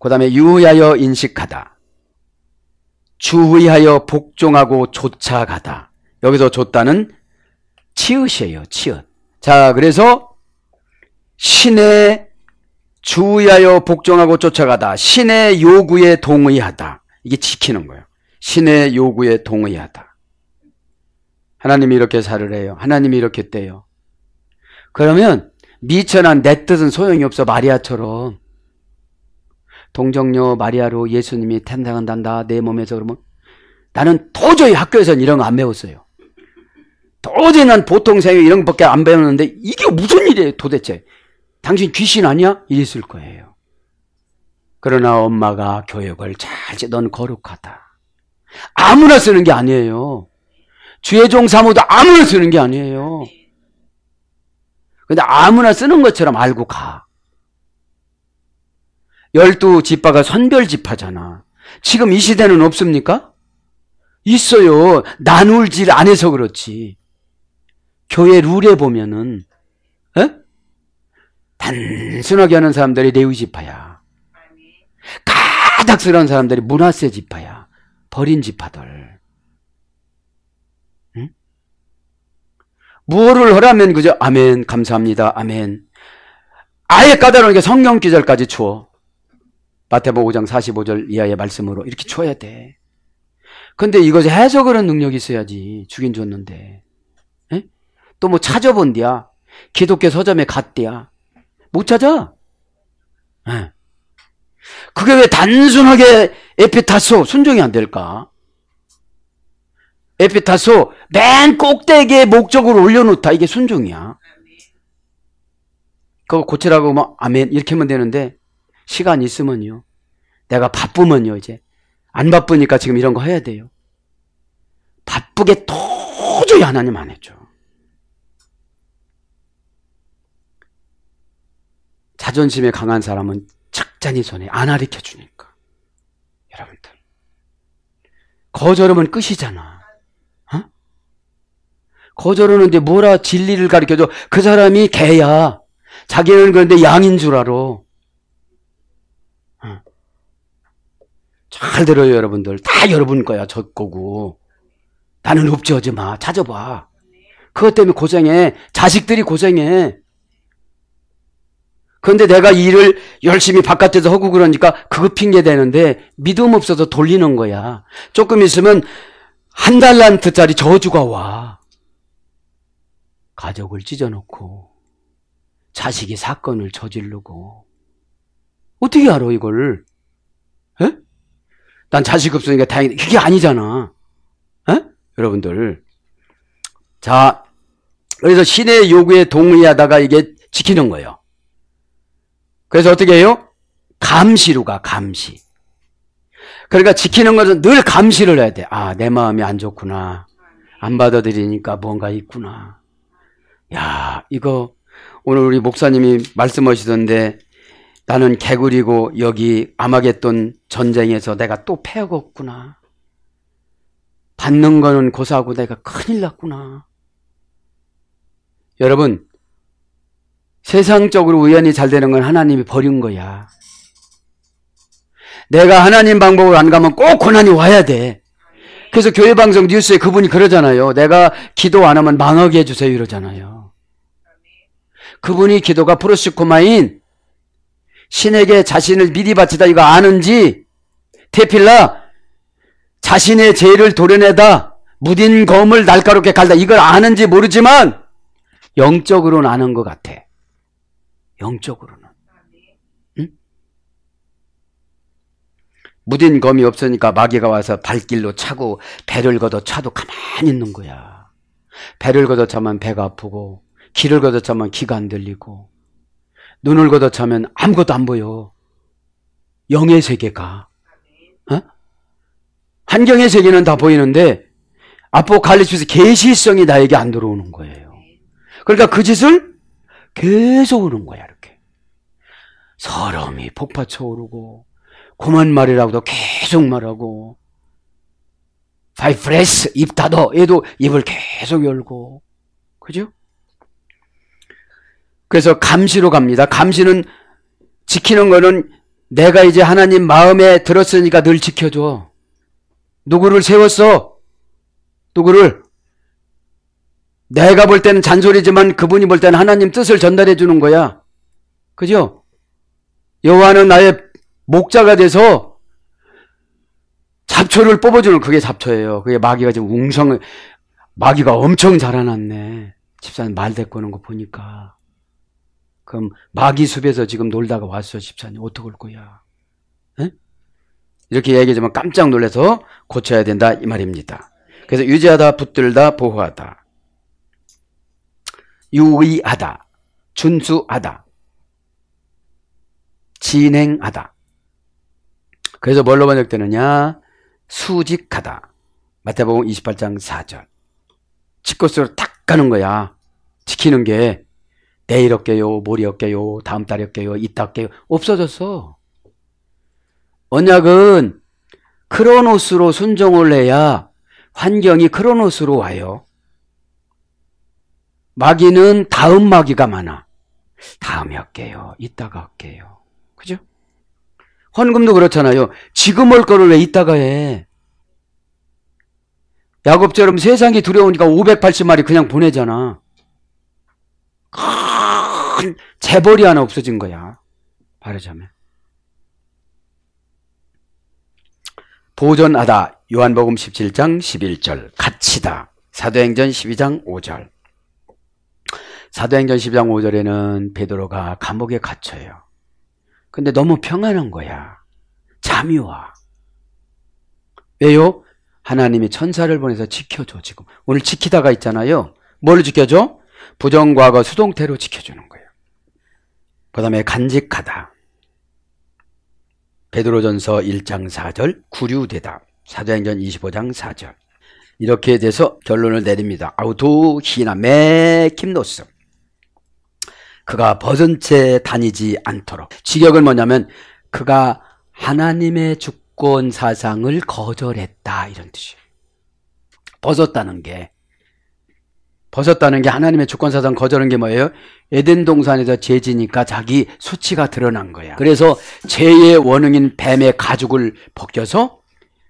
그 다음에 유의하여 인식하다. 주의하여 복종하고 쫓아가다. 여기서 줬다는 치읓이에요, 치읓. 자, 그래서 신의 주의하여 복종하고 쫓아가다. 신의 요구에 동의하다. 이게 지키는 거예요. 신의 요구에 동의하다. 하나님이 이렇게 살을 해요. 하나님이 이렇게 떼요. 그러면 미천한 내 뜻은 소용이 없어 마리아처럼 동정녀 마리아로 예수님이 탄생한단다 내 몸에서 그러면 나는 도저히 학교에서는 이런 거 안 배웠어요. 도저히 난 보통 생애 이런 것밖에 안 배웠는데 이게 무슨 일이에요 도대체? 당신 귀신 아니야? 이랬을 거예요. 그러나 엄마가 교육을 잘, 넌 거룩하다. 아무나 쓰는 게 아니에요. 주의종 사모도 아무나 쓰는 게 아니에요. 근데 아무나 쓰는 것처럼 알고 가. 열두 지파가 선별 지파잖아. 지금 이 시대는 없습니까? 있어요. 나눌질 안 해서 그렇지. 교회 룰에 보면은 에? 단순하게 하는 사람들이 레위 지파야. 가닥스러운 사람들이 문화세 지파야. 버린 지파들. 응? 무엇을 하라면 그저 아멘 감사합니다 아멘. 아예 까다로운게 성경 기절까지 추 쳐. 마태복음 5장 45절 이하의 말씀으로 이렇게 쳐야 돼. 근데 이것에 해석하는 능력이 있어야지. 죽인 줬는데. 또 뭐 찾아본디야. 기독교 서점에 갔디야. 못 찾아. 에. 그게 왜 단순하게 에피타소 순종이 안 될까? 에피타소 맨 꼭대기에 목적을 올려놓다 이게 순종이야. 그거 고치라고 막 뭐, 아멘 이렇게 하면 되는데 시간 있으면요. 내가 바쁘면요 이제 안 바쁘니까 지금 이런 거 해야 돼요. 바쁘게 도저히 하나님 안 했죠. 자존심에 강한 사람은 착잔히 전에 안 아리켜 주니까. 여러분들. 거절하면 끝이잖아. 어? 거절하는 이제 뭐라 진리를 가르쳐줘. 그 사람이 개야. 자기는 그런데 양인 줄 알아. 어. 잘 들어요, 여러분들. 다 여러분 거야, 저 거고. 나는 없지하지 마. 찾아봐. 그것 때문에 고생해. 자식들이 고생해. 그런데 내가 일을 열심히 바깥에서 하고 그러니까 그거 핑계 대는데 믿음 없어서 돌리는 거야. 조금 있으면 한 달란트짜리 저주가 와. 가족을 찢어놓고 자식이 사건을 저지르고 어떻게 알아 이걸? 에? 난 자식 없으니까 다행이 그게 아니잖아. 에? 여러분들 자 그래서 신의 요구에 동의하다가 이게 지키는 거예요. 그래서 어떻게 해요? 감시로 가, 감시. 그러니까 지키는 것은 늘 감시를 해야 돼. 아, 내 마음이 안 좋구나. 안 받아들이니까 뭔가 있구나. 야, 이거 오늘 우리 목사님이 말씀하시던데 나는 개구리고 여기 아마겟돈 전쟁에서 내가 또 패였구나. 받는 거는 고사하고 내가 큰일 났구나. 여러분, 세상적으로 우연히 잘 되는 건 하나님이 버린 거야. 내가 하나님 방법을 안 가면 꼭 고난이 와야 돼. 그래서 교회 방송 뉴스에 그분이 그러잖아요. 내가 기도 안 하면 망하게 해주세요. 이러잖아요. 그분이 기도가 프로시코마인 신에게 자신을 미리 바치다 이거 아는지 테필라 자신의 죄를 도려내다 무딘 검을 날카롭게 갈다 이걸 아는지 모르지만 영적으로는 아는 것 같아. 영적으로는. 응? 무딘 검이 없으니까 마귀가 와서 발길로 차고 배를 걷어 차도 가만히 있는 거야. 배를 걷어 차면 배가 아프고 길을 걷어 차면 귀가 안 들리고 눈을 걷어 차면 아무것도 안 보여. 영의 세계가. 어? 환경의 세계는 다 보이는데 아포칼리스에서 계시성이 나에게 안 들어오는 거예요. 그러니까 그 짓을 계속 오는 거야, 이렇게. 서러움이 폭파쳐 오르고, 고만 말이라고도 계속 말하고, 파이프레스입 닫어. 얘도 입을 계속 열고. 그죠? 그래서 감시로 갑니다. 감시는 지키는 거는 내가 이제 하나님 마음에 들었으니까 늘 지켜줘. 누구를 세웠어? 누구를? 내가 볼 때는 잔소리지만 그분이 볼 때는 하나님 뜻을 전달해 주는 거야. 그죠? 여호와는 나의 목자가 돼서 잡초를 뽑아주는 그게 잡초예요. 그게 마귀가 지금 웅성 마귀가 엄청 자라났네. 집사님 말 대꾸는 하거 보니까. 그럼 마귀 숲에서 지금 놀다가 왔어 집사님 어떡할 거야? 에? 이렇게 얘기하지만 깜짝 놀래서 고쳐야 된다 이 말입니다. 그래서 유지하다, 붙들다, 보호하다. 유의하다, 준수하다, 진행하다. 그래서 뭘로 번역되느냐? 수직하다. 마태복음 28장 4절. 직고수로딱 가는 거야. 지키는 게 내일 없게요, 모레 없게요, 다음 달에 없게요, 이따 없게요. 없어졌어. 언약은 크로노스로 순종을 해야 환경이 크로노스로 와요. 마귀는 다음 마귀가 많아. 다음에 할게요. 이따가 할게요. 그죠? 헌금도 그렇잖아요. 지금 올 거를 왜 이따가 해? 야곱처럼 세상이 두려우니까 580마리 그냥 보내잖아. 큰 재벌이 하나 없어진 거야. 바르자면. 보존하다. 요한복음 17장 11절. 가치다. 사도행전 12장 5절. 사도행전 10장 5절에는 베드로가 감옥에 갇혀요. 근데 너무 평안한 거야. 잠이 와. 왜요? 하나님이 천사를 보내서 지켜줘, 지금. 오늘 지키다가 있잖아요. 뭘 지켜줘? 부정과거 수동태로 지켜주는 거예요. 그 다음에 간직하다. 베드로전서 1장 4절, 구류되다. 사도행전 25장 4절. 이렇게 돼서 결론을 내립니다. 아우토 히나 메킴노스. 그가 벗은 채 다니지 않도록. 직역은 뭐냐면 그가 하나님의 주권 사상을 거절했다 이런 뜻이에요. 벗었다는 게 벗었다는 게 하나님의 주권 사상 거절한 게 뭐예요? 에덴 동산에서 죄지니까 자기 수치가 드러난 거야. 그래서 죄의 원흥인 뱀의 가죽을 벗겨서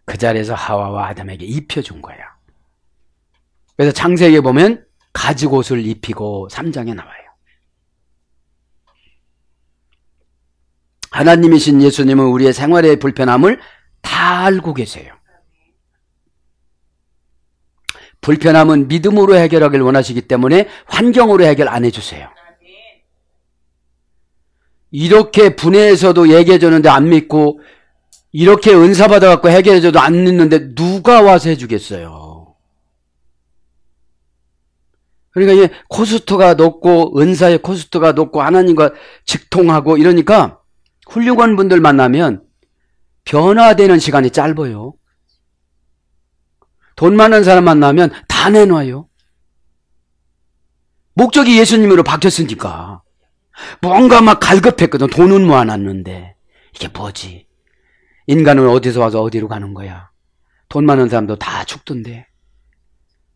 그 자리에서 하와와 아담에게 입혀준 거야. 그래서 창세기에 보면 가죽옷을 입히고 3장에 나와요. 하나님이신 예수님은 우리의 생활의 불편함을 다 알고 계세요. 불편함은 믿음으로 해결하길 원하시기 때문에 환경으로 해결 안 해주세요. 이렇게 분해해서도 얘기해줬는데 안 믿고, 이렇게 은사받아갖고 해결해줘도 안 믿는데 누가 와서 해주겠어요. 그러니까 이게 코스트가 높고, 은사의 코스트가 높고, 하나님과 직통하고 이러니까 훌륭한 분들 만나면 변화되는 시간이 짧아요. 돈 많은 사람 만나면 다 내놔요. 목적이 예수님으로 바뀌었으니까. 뭔가 막 갈급했거든. 돈은 모아놨는데. 이게 뭐지? 인간은 어디서 와서 어디로 가는 거야? 돈 많은 사람도 다 죽던데.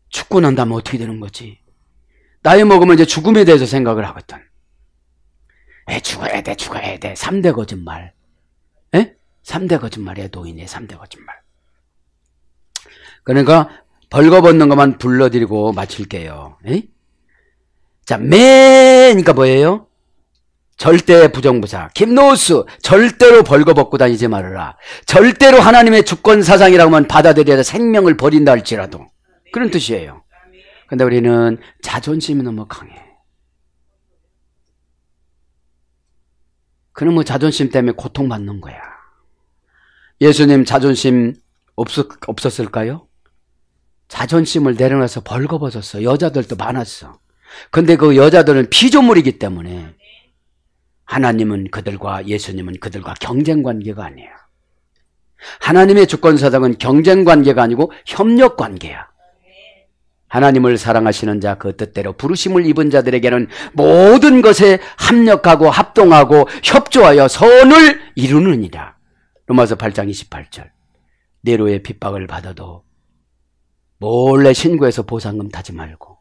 죽고 난 다음에 어떻게 되는 거지? 나이 먹으면 이제 죽음에 대해서 생각을 하거든. 애 죽어야 돼, 죽어야 돼. 3대 거짓말. 에? 예? 3대 거짓말이야, 노인의 3대 거짓말. 그러니까 벌거벗는 것만 불러드리고 마칠게요. 에? 예? 자, 매, 니까 그러니까 뭐예요? 절대 부정부사. 김노수, 절대로 벌거벗고 다니지 말아라. 절대로 하나님의 주권 사상이라고만 받아들여야 생명을 버린다 할지라도. 그런 뜻이에요. 근데 우리는 자존심이 너무 강해. 그놈의 뭐 자존심 때문에 고통받는 거야. 예수님 자존심 없었, 없었을까요? 자존심을 내려놔서 벌거벗었어. 여자들도 많았어. 근데 그 여자들은 피조물이기 때문에 하나님은 그들과 예수님은 그들과 경쟁 관계가 아니에 하나님의 주권 사상은 경쟁 관계가 아니고 협력 관계야. 하나님을 사랑하시는 자 그 뜻대로 부르심을 입은 자들에게는 모든 것에 합력하고 합동하고 협조하여 선을 이루느니라. 로마서 8장 28절. 네로의 핍박을 받아도 몰래 신고해서 보상금 타지 말고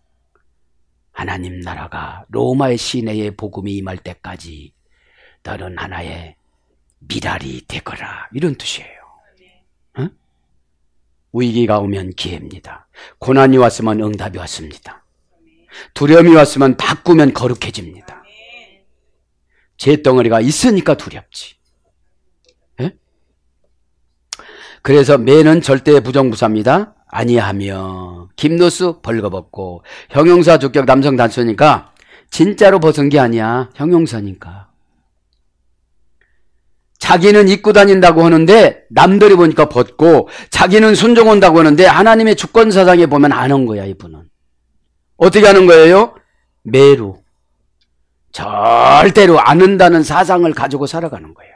하나님 나라가 로마의 시내에 복음이 임할 때까지 너는 하나의 미랄이 되거라. 이런 뜻이에요. 위기가 오면 기회입니다. 고난이 왔으면 응답이 왔습니다. 두려움이 왔으면 바꾸면 거룩해집니다. 제 덩어리가 있으니까 두렵지. 예? 그래서 매는 절대 부정부사입니다. 아니하며 김노수 벌거벗고 형용사 주격 남성 단수니까 진짜로 벗은 게 아니야. 형용사니까. 자기는 입고 다닌다고 하는데 남들이 보니까 벗고 자기는 순종 온다고 하는데 하나님의 주권 사상에 보면 안온 거야 이분은 어떻게 하는 거예요? 매로 절대로 안는다는 사상을 가지고 살아가는 거예요.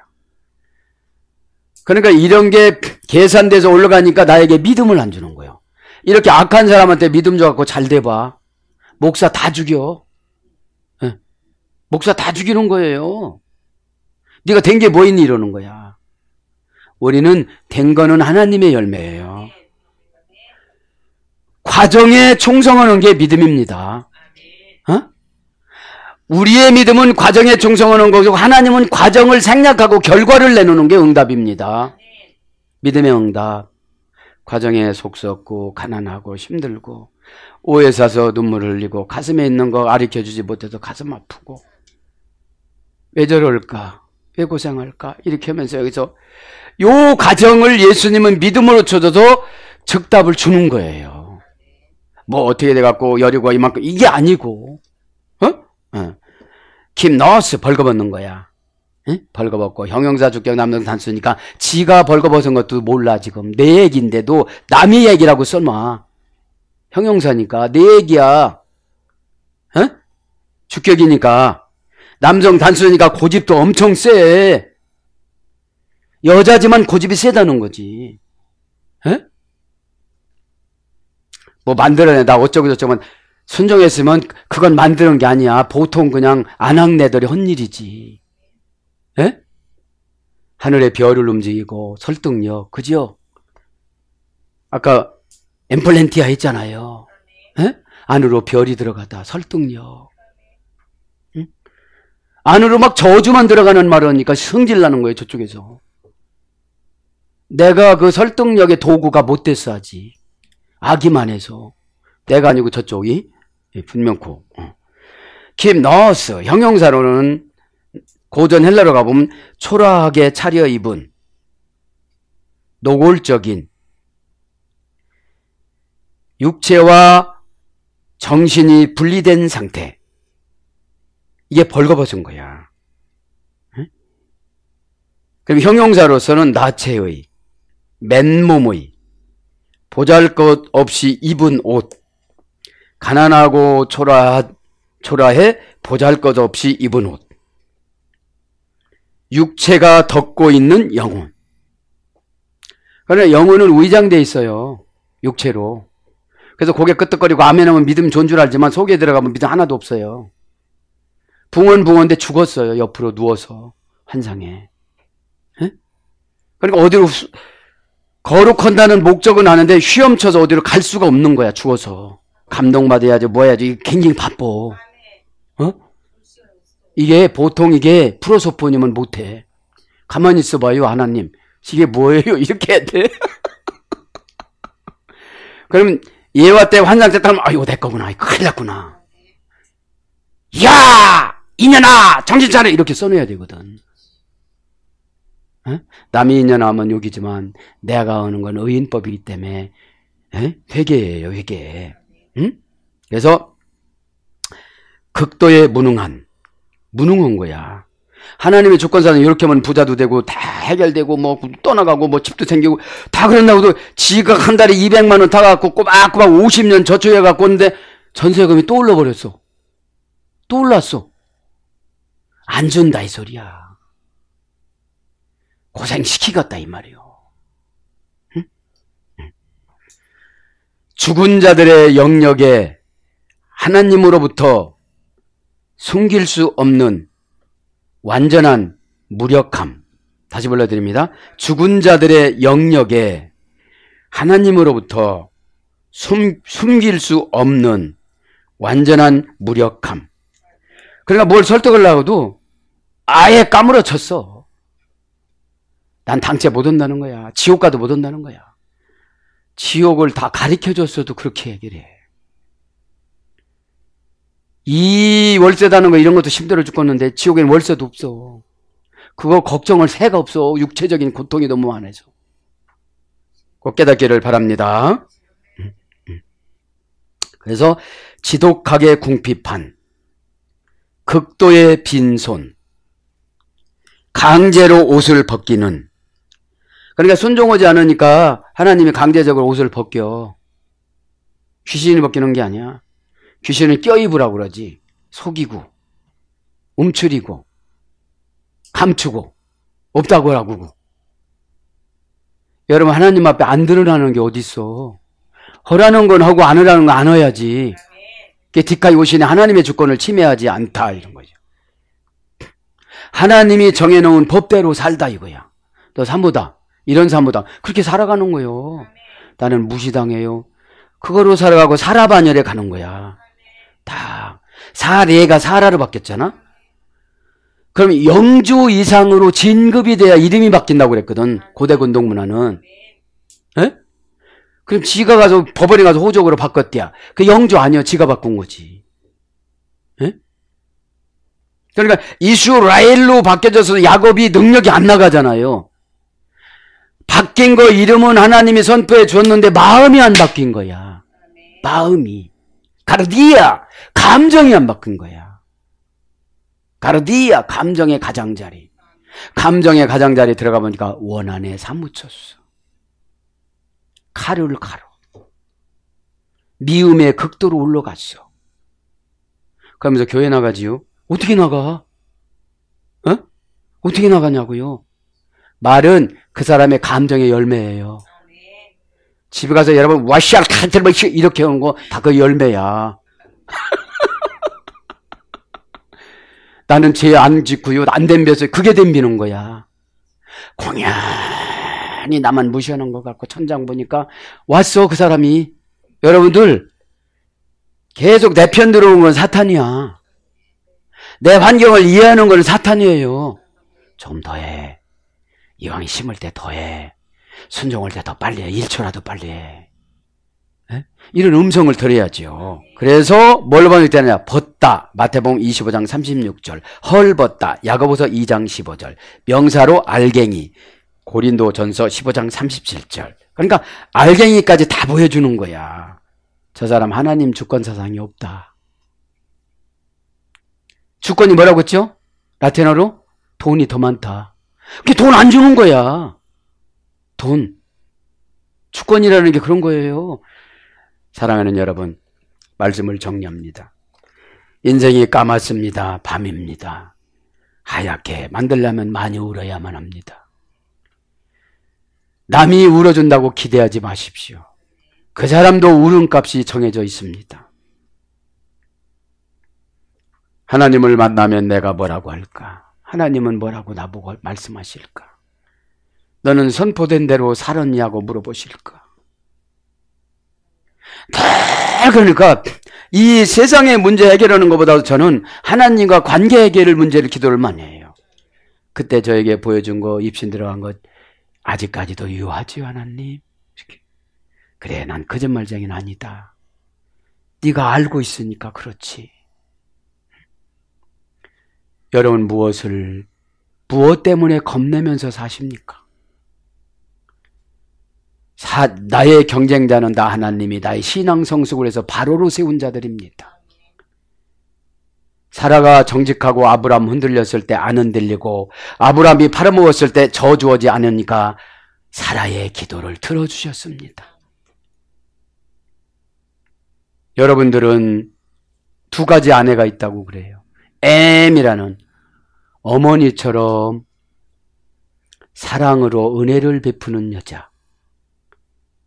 그러니까 이런 게 계산돼서 올라가니까 나에게 믿음을 안 주는 거예요. 이렇게 악한 사람한테 믿음 줘갖고 잘 돼봐. 목사 다 죽여. 예. 목사 다 죽이는 거예요. 네가 된 게 뭐 있니 이러는 거야. 우리는 된 거는 하나님의 열매예요. 과정에 충성하는 게 믿음입니다. 어? 우리의 믿음은 과정에 충성하는 거고 하나님은 과정을 생략하고 결과를 내놓는 게 응답입니다. 믿음의 응답. 과정에 속썩고 가난하고 힘들고 오해 사서 눈물을 흘리고 가슴에 있는 거 아리켜주지 못해서 가슴 아프고 왜 저럴까? 왜 고생할까? 이렇게 하면서 여기서 요 가정을 예수님은 믿음으로 쳐줘서 즉답을 주는 거예요. 뭐 어떻게 돼갖고 여리고 이만큼 이게 아니고 어? 어. 김 넣었어 벌거벗는 거야. 응? 벌거벗고 형용사 죽격 남는 단수니까 지가 벌거벗은 것도 몰라 지금 내 얘기인데도 남의 얘기라고 써놔. 형용사니까 내 얘기야. 어? 주격이니까 남성 단순이니까 고집도 엄청 세. 여자지만 고집이 세다는 거지. 에? 뭐 만들어내다 어쩌고저쩌고 순종했으면 그건 만드는 게 아니야. 보통 그냥 안악내들이헌 일이지. 에? 하늘의 별을 움직이고 설득력, 그죠 아까 엠플렌티아 했잖아요. 에? 안으로 별이 들어가다 설득력. 안으로 막 저주만 들어가는 말이니까 성질나는 거예요, 저쪽에서. 내가 그 설득력의 도구가 못 됐어 하지. 아기만 해서. 내가 아니고 저쪽이 예, 분명코. 김 어. 너스 형용사로는 고전 헬라로 가보면 초라하게 차려입은 노골적인 육체와 정신이 분리된 상태 이게 벌거벗은 거야. 그럼 형용사로서는 나체의, 맨몸의, 보잘 것 없이 입은 옷, 가난하고 초라, 초라해 보잘 것 없이 입은 옷, 육체가 덮고 있는 영혼. 그러나 영혼은 위장돼 있어요. 육체로. 그래서 고개 끄덕거리고 아멘하면 믿음 존줄 알지만 속에 들어가면 믿음 하나도 없어요. 붕언붕언데 죽었어요. 옆으로 누워서 환상에. 에? 그러니까 어디로 거룩한다는 목적은 아는데 쉬엄쳐서 어디로 갈 수가 없는 거야. 죽어서 감동받아야지 뭐 해야지 굉장히 바빠. 어? 이게 보통 이게 프로소포님은 못해. 가만히 있어봐요, 하나님. 이게 뭐예요? 이렇게 해야 돼. 그럼 예화 때 환상 때 따르면 아이고 내 거구나. 이거 큰일 났구나. 야! 인연아 정신 차려 이렇게 써내야 되거든. 에? 남이 인연아 하면 욕이지만 내가 하는 건 의인법이기 때문에 에? 회개예요 회개. 응? 그래서 극도의 무능한 무능한 거야. 하나님의 조건사는 이렇게 하면 부자도 되고 다 해결되고 뭐 떠나가고 뭐 집도 생기고 다 그런다고도 지가 한 달에 200만 원 타갖고 꼬박꼬박 50년 저축해갖고 근데 전세금이 또 올라버렸어. 또 올랐어. 안 준다 이 소리야. 고생시키겠다 이말이오 죽은 자들의 영역에 하나님으로부터 숨길 수 없는 완전한 무력함. 다시 불러드립니다. 죽은 자들의 영역에 하나님으로부터 숨, 숨길 수 없는 완전한 무력함. 그러니까 뭘 설득하려고도 아예 까무러쳤어. 난 당체 못 온다는 거야. 지옥 가도 못 온다는 거야. 지옥을 다 가르쳐 줬어도 그렇게 얘기를 해. 이 월세다는 거 이런 것도 힘들어 죽겠는데 지옥엔 월세도 없어. 그거 걱정을 새가 없어. 육체적인 고통이 너무 많아서. 꼭 깨닫기를 바랍니다. 그래서 지독하게 궁핍한 극도의 빈손 강제로 옷을 벗기는. 그러니까 순종하지 않으니까 하나님이 강제적으로 옷을 벗겨. 귀신이 벗기는 게 아니야. 귀신을 껴입으라고 그러지. 속이고, 움츠리고, 감추고, 없다고 하고. 여러분, 하나님 앞에 안 드러나는 게 어딨어. 허라는 건 하고 안 하라는 건 안 해야지. 그 뒷가이 오시니 하나님의 주권을 침해하지 않다. 이런 거죠. 하나님이 정해놓은 법대로 살다 이거야. 너 산보다 이런 산보다 그렇게 살아가는 거요. 나는 무시당해요. 그거로 살아가고 사라반열에 가는 거야. 다 사례가 사라로 바뀌었잖아. 그럼 영주 이상으로 진급이 돼야 이름이 바뀐다고 그랬거든. 고대 군동 문화는. 에? 그럼 지가 가서 법원에 가서 호적으로 바꿨대야. 그 영주 아니야. 지가 바꾼 거지. 에? 그러니까 이슈라엘로 바뀌어져서 야곱이 능력이 안 나가잖아요. 바뀐 거 이름은 하나님이 선포해 줬는데 마음이 안 바뀐 거야. 마음이. 가르디아! 감정이 안 바뀐 거야. 가르디아! 감정의 가장자리. 감정의 가장자리 들어가 보니까 원 안에 사무쳤어. 가 카를 가로 미움의 극도로 올라갔어. 그러면서 교회 나가지요. 어떻게 나가? 어? 어떻게 나가냐고요? 말은 그 사람의 감정의 열매예요. 집에 가서 여러분 와시알 칸트르 뭐 이렇게 한거다 그 열매야. 나는 죄안 짓고요. 안 덤벼서 그게 덤비는 거야. 공연히 나만 무시하는 것 같고 천장 보니까 왔어 그 사람이. 여러분들 계속 내 편 들어온 건 사탄이야. 내 환경을 이해하는 것은 사탄이에요. 조금 더 해. 이왕 심을 때더 해. 순종할 때 더 빨리 해. 1초라도 빨리 해. 이런 음성을 들어야지요. 그래서 뭘로 번역되느냐? 벗다. 마태복음 25장 36절. 헐벗다. 야고보서 2장 15절. 명사로 알갱이. 고린도 전서 15장 37절. 그러니까 알갱이까지 다 보여주는 거야. 저 사람 하나님 주권 사상이 없다. 주권이 뭐라고 했죠? 라틴어로 돈이 더 많다. 그게 돈 안 주는 거야. 돈. 주권이라는 게 그런 거예요. 사랑하는 여러분, 말씀을 정리합니다. 인생이 까맣습니다. 밤입니다. 하얗게 만들려면 많이 울어야만 합니다. 남이 울어준다고 기대하지 마십시오. 그 사람도 울음값이 정해져 있습니다. 하나님을 만나면 내가 뭐라고 할까? 하나님은 뭐라고 나보고 말씀하실까? 너는 선포된 대로 살았냐고 물어보실까? 다 그러니까 이 세상의 문제 해결하는 것보다 도 저는 하나님과 관계 해결을 문제를 기도를 많이 해요. 그때 저에게 보여준 거 입신 들어간 것 아직까지도 유하지요 하나님. 그래 난 거짓말쟁이는 그 아니다. 네가 알고 있으니까 그렇지. 여러분 무엇을 무엇 때문에 겁내면서 사십니까? 사, 나의 경쟁자는 다 하나님이 나의 신앙 성숙을 해서 바로로 세운 자들입니다. 사라가 정직하고 아브람 흔들렸을 때 안 흔들리고 아브람이 팔아먹었을 때 저주하지 않으니까 사라의 기도를 들어주셨습니다. 여러분들은 두 가지 아내가 있다고 그래요. M이라는 어머니처럼 사랑으로 은혜를 베푸는 여자.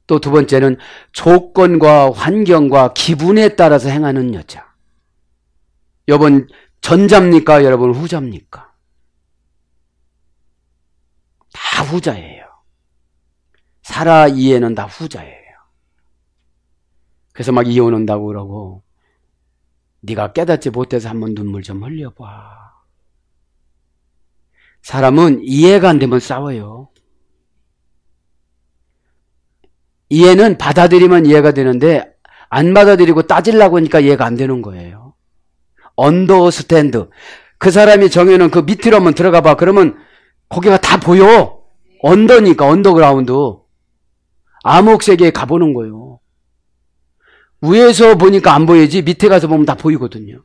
또 두 번째는 조건과 환경과 기분에 따라서 행하는 여자. 여러분 전자입니까? 여러분 후자입니까? 다 후자예요. 살아 이해는 다 후자예요. 그래서 막 이혼 한다고 그러고 네가 깨닫지 못해서 한번 눈물 좀 흘려봐. 사람은 이해가 안 되면 싸워요. 이해는 받아들이면 이해가 되는데 안 받아들이고 따질라고 하니까 이해가 안 되는 거예요. 언더스탠드. 그 사람이 정해놓은 그밑으로 한번 들어가 봐. 그러면 거기가 다 보여. 언더니까 언더그라운드. 암흑세계에 가보는 거예요. 위에서 보니까 안 보이지 밑에 가서 보면 다 보이거든요.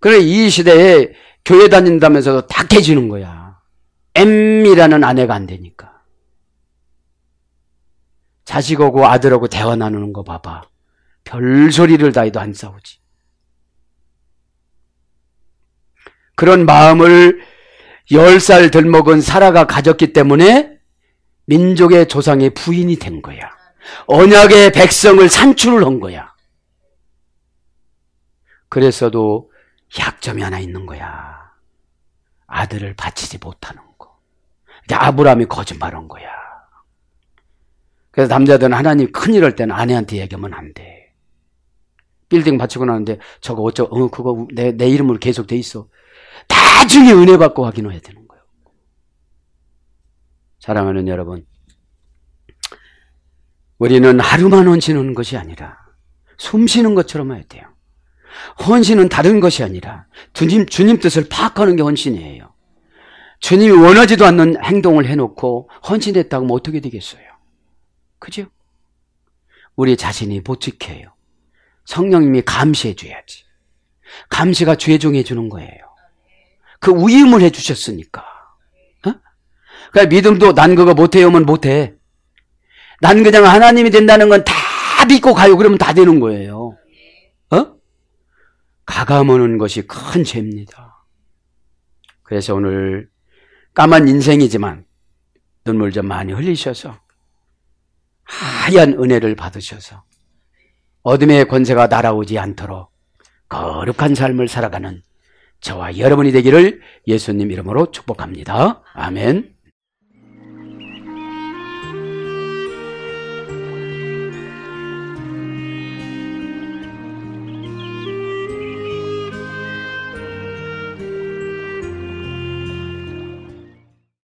그래 이 시대에 교회 다닌다면서도 다 깨지는 거야. M이라는 아내가 안 되니까. 자식하고 아들하고 대화 나누는 거 봐봐. 별 소리를 다 해도 안 싸우지. 그런 마음을 10살 덜먹은 사라가 가졌기 때문에 민족의 조상의 부인이 된 거야. 언약의 백성을 산출을 한 거야. 그래서도 약점이 하나 있는 거야. 아들을 바치지 못하는 거. 근데 아브라함이 거짓말한 거야. 그래서 남자들은 하나님 큰일 날 때는 아내한테 얘기하면 안 돼. 빌딩 바치고 나는데 저거 어쩌, 고 어, 그거 내, 내 이름으로 계속 돼 있어. 나중에 은혜 받고 확인해야 되는 거예요. 사랑하는 여러분, 우리는 하루만 헌신하는 것이 아니라 숨 쉬는 것처럼 해야 돼요. 헌신은 다른 것이 아니라 주님, 주님 뜻을 파악하는 게 헌신이에요. 주님이 원하지도 않는 행동을 해놓고 헌신했다고 하면 어떻게 되겠어요? 그죠? 우리 자신이 보직해요. 성령님이 감시해줘야지. 감시가 죄종해주는 거예요. 그 위임을 해주셨으니까. 어? 그러니까 믿음도 난 그거 못해요 면 못해. 난 그냥 하나님이 된다는 건 다 믿고 가요. 그러면 다 되는 거예요. 어? 가감하는 것이 큰 죄입니다. 그래서 오늘 까만 인생이지만 눈물 좀 많이 흘리셔서 하얀 은혜를 받으셔서 어둠의 권세가 날아오지 않도록 거룩한 삶을 살아가는 저와 여러분이 되기를 예수님 이름으로 축복합니다. 아멘.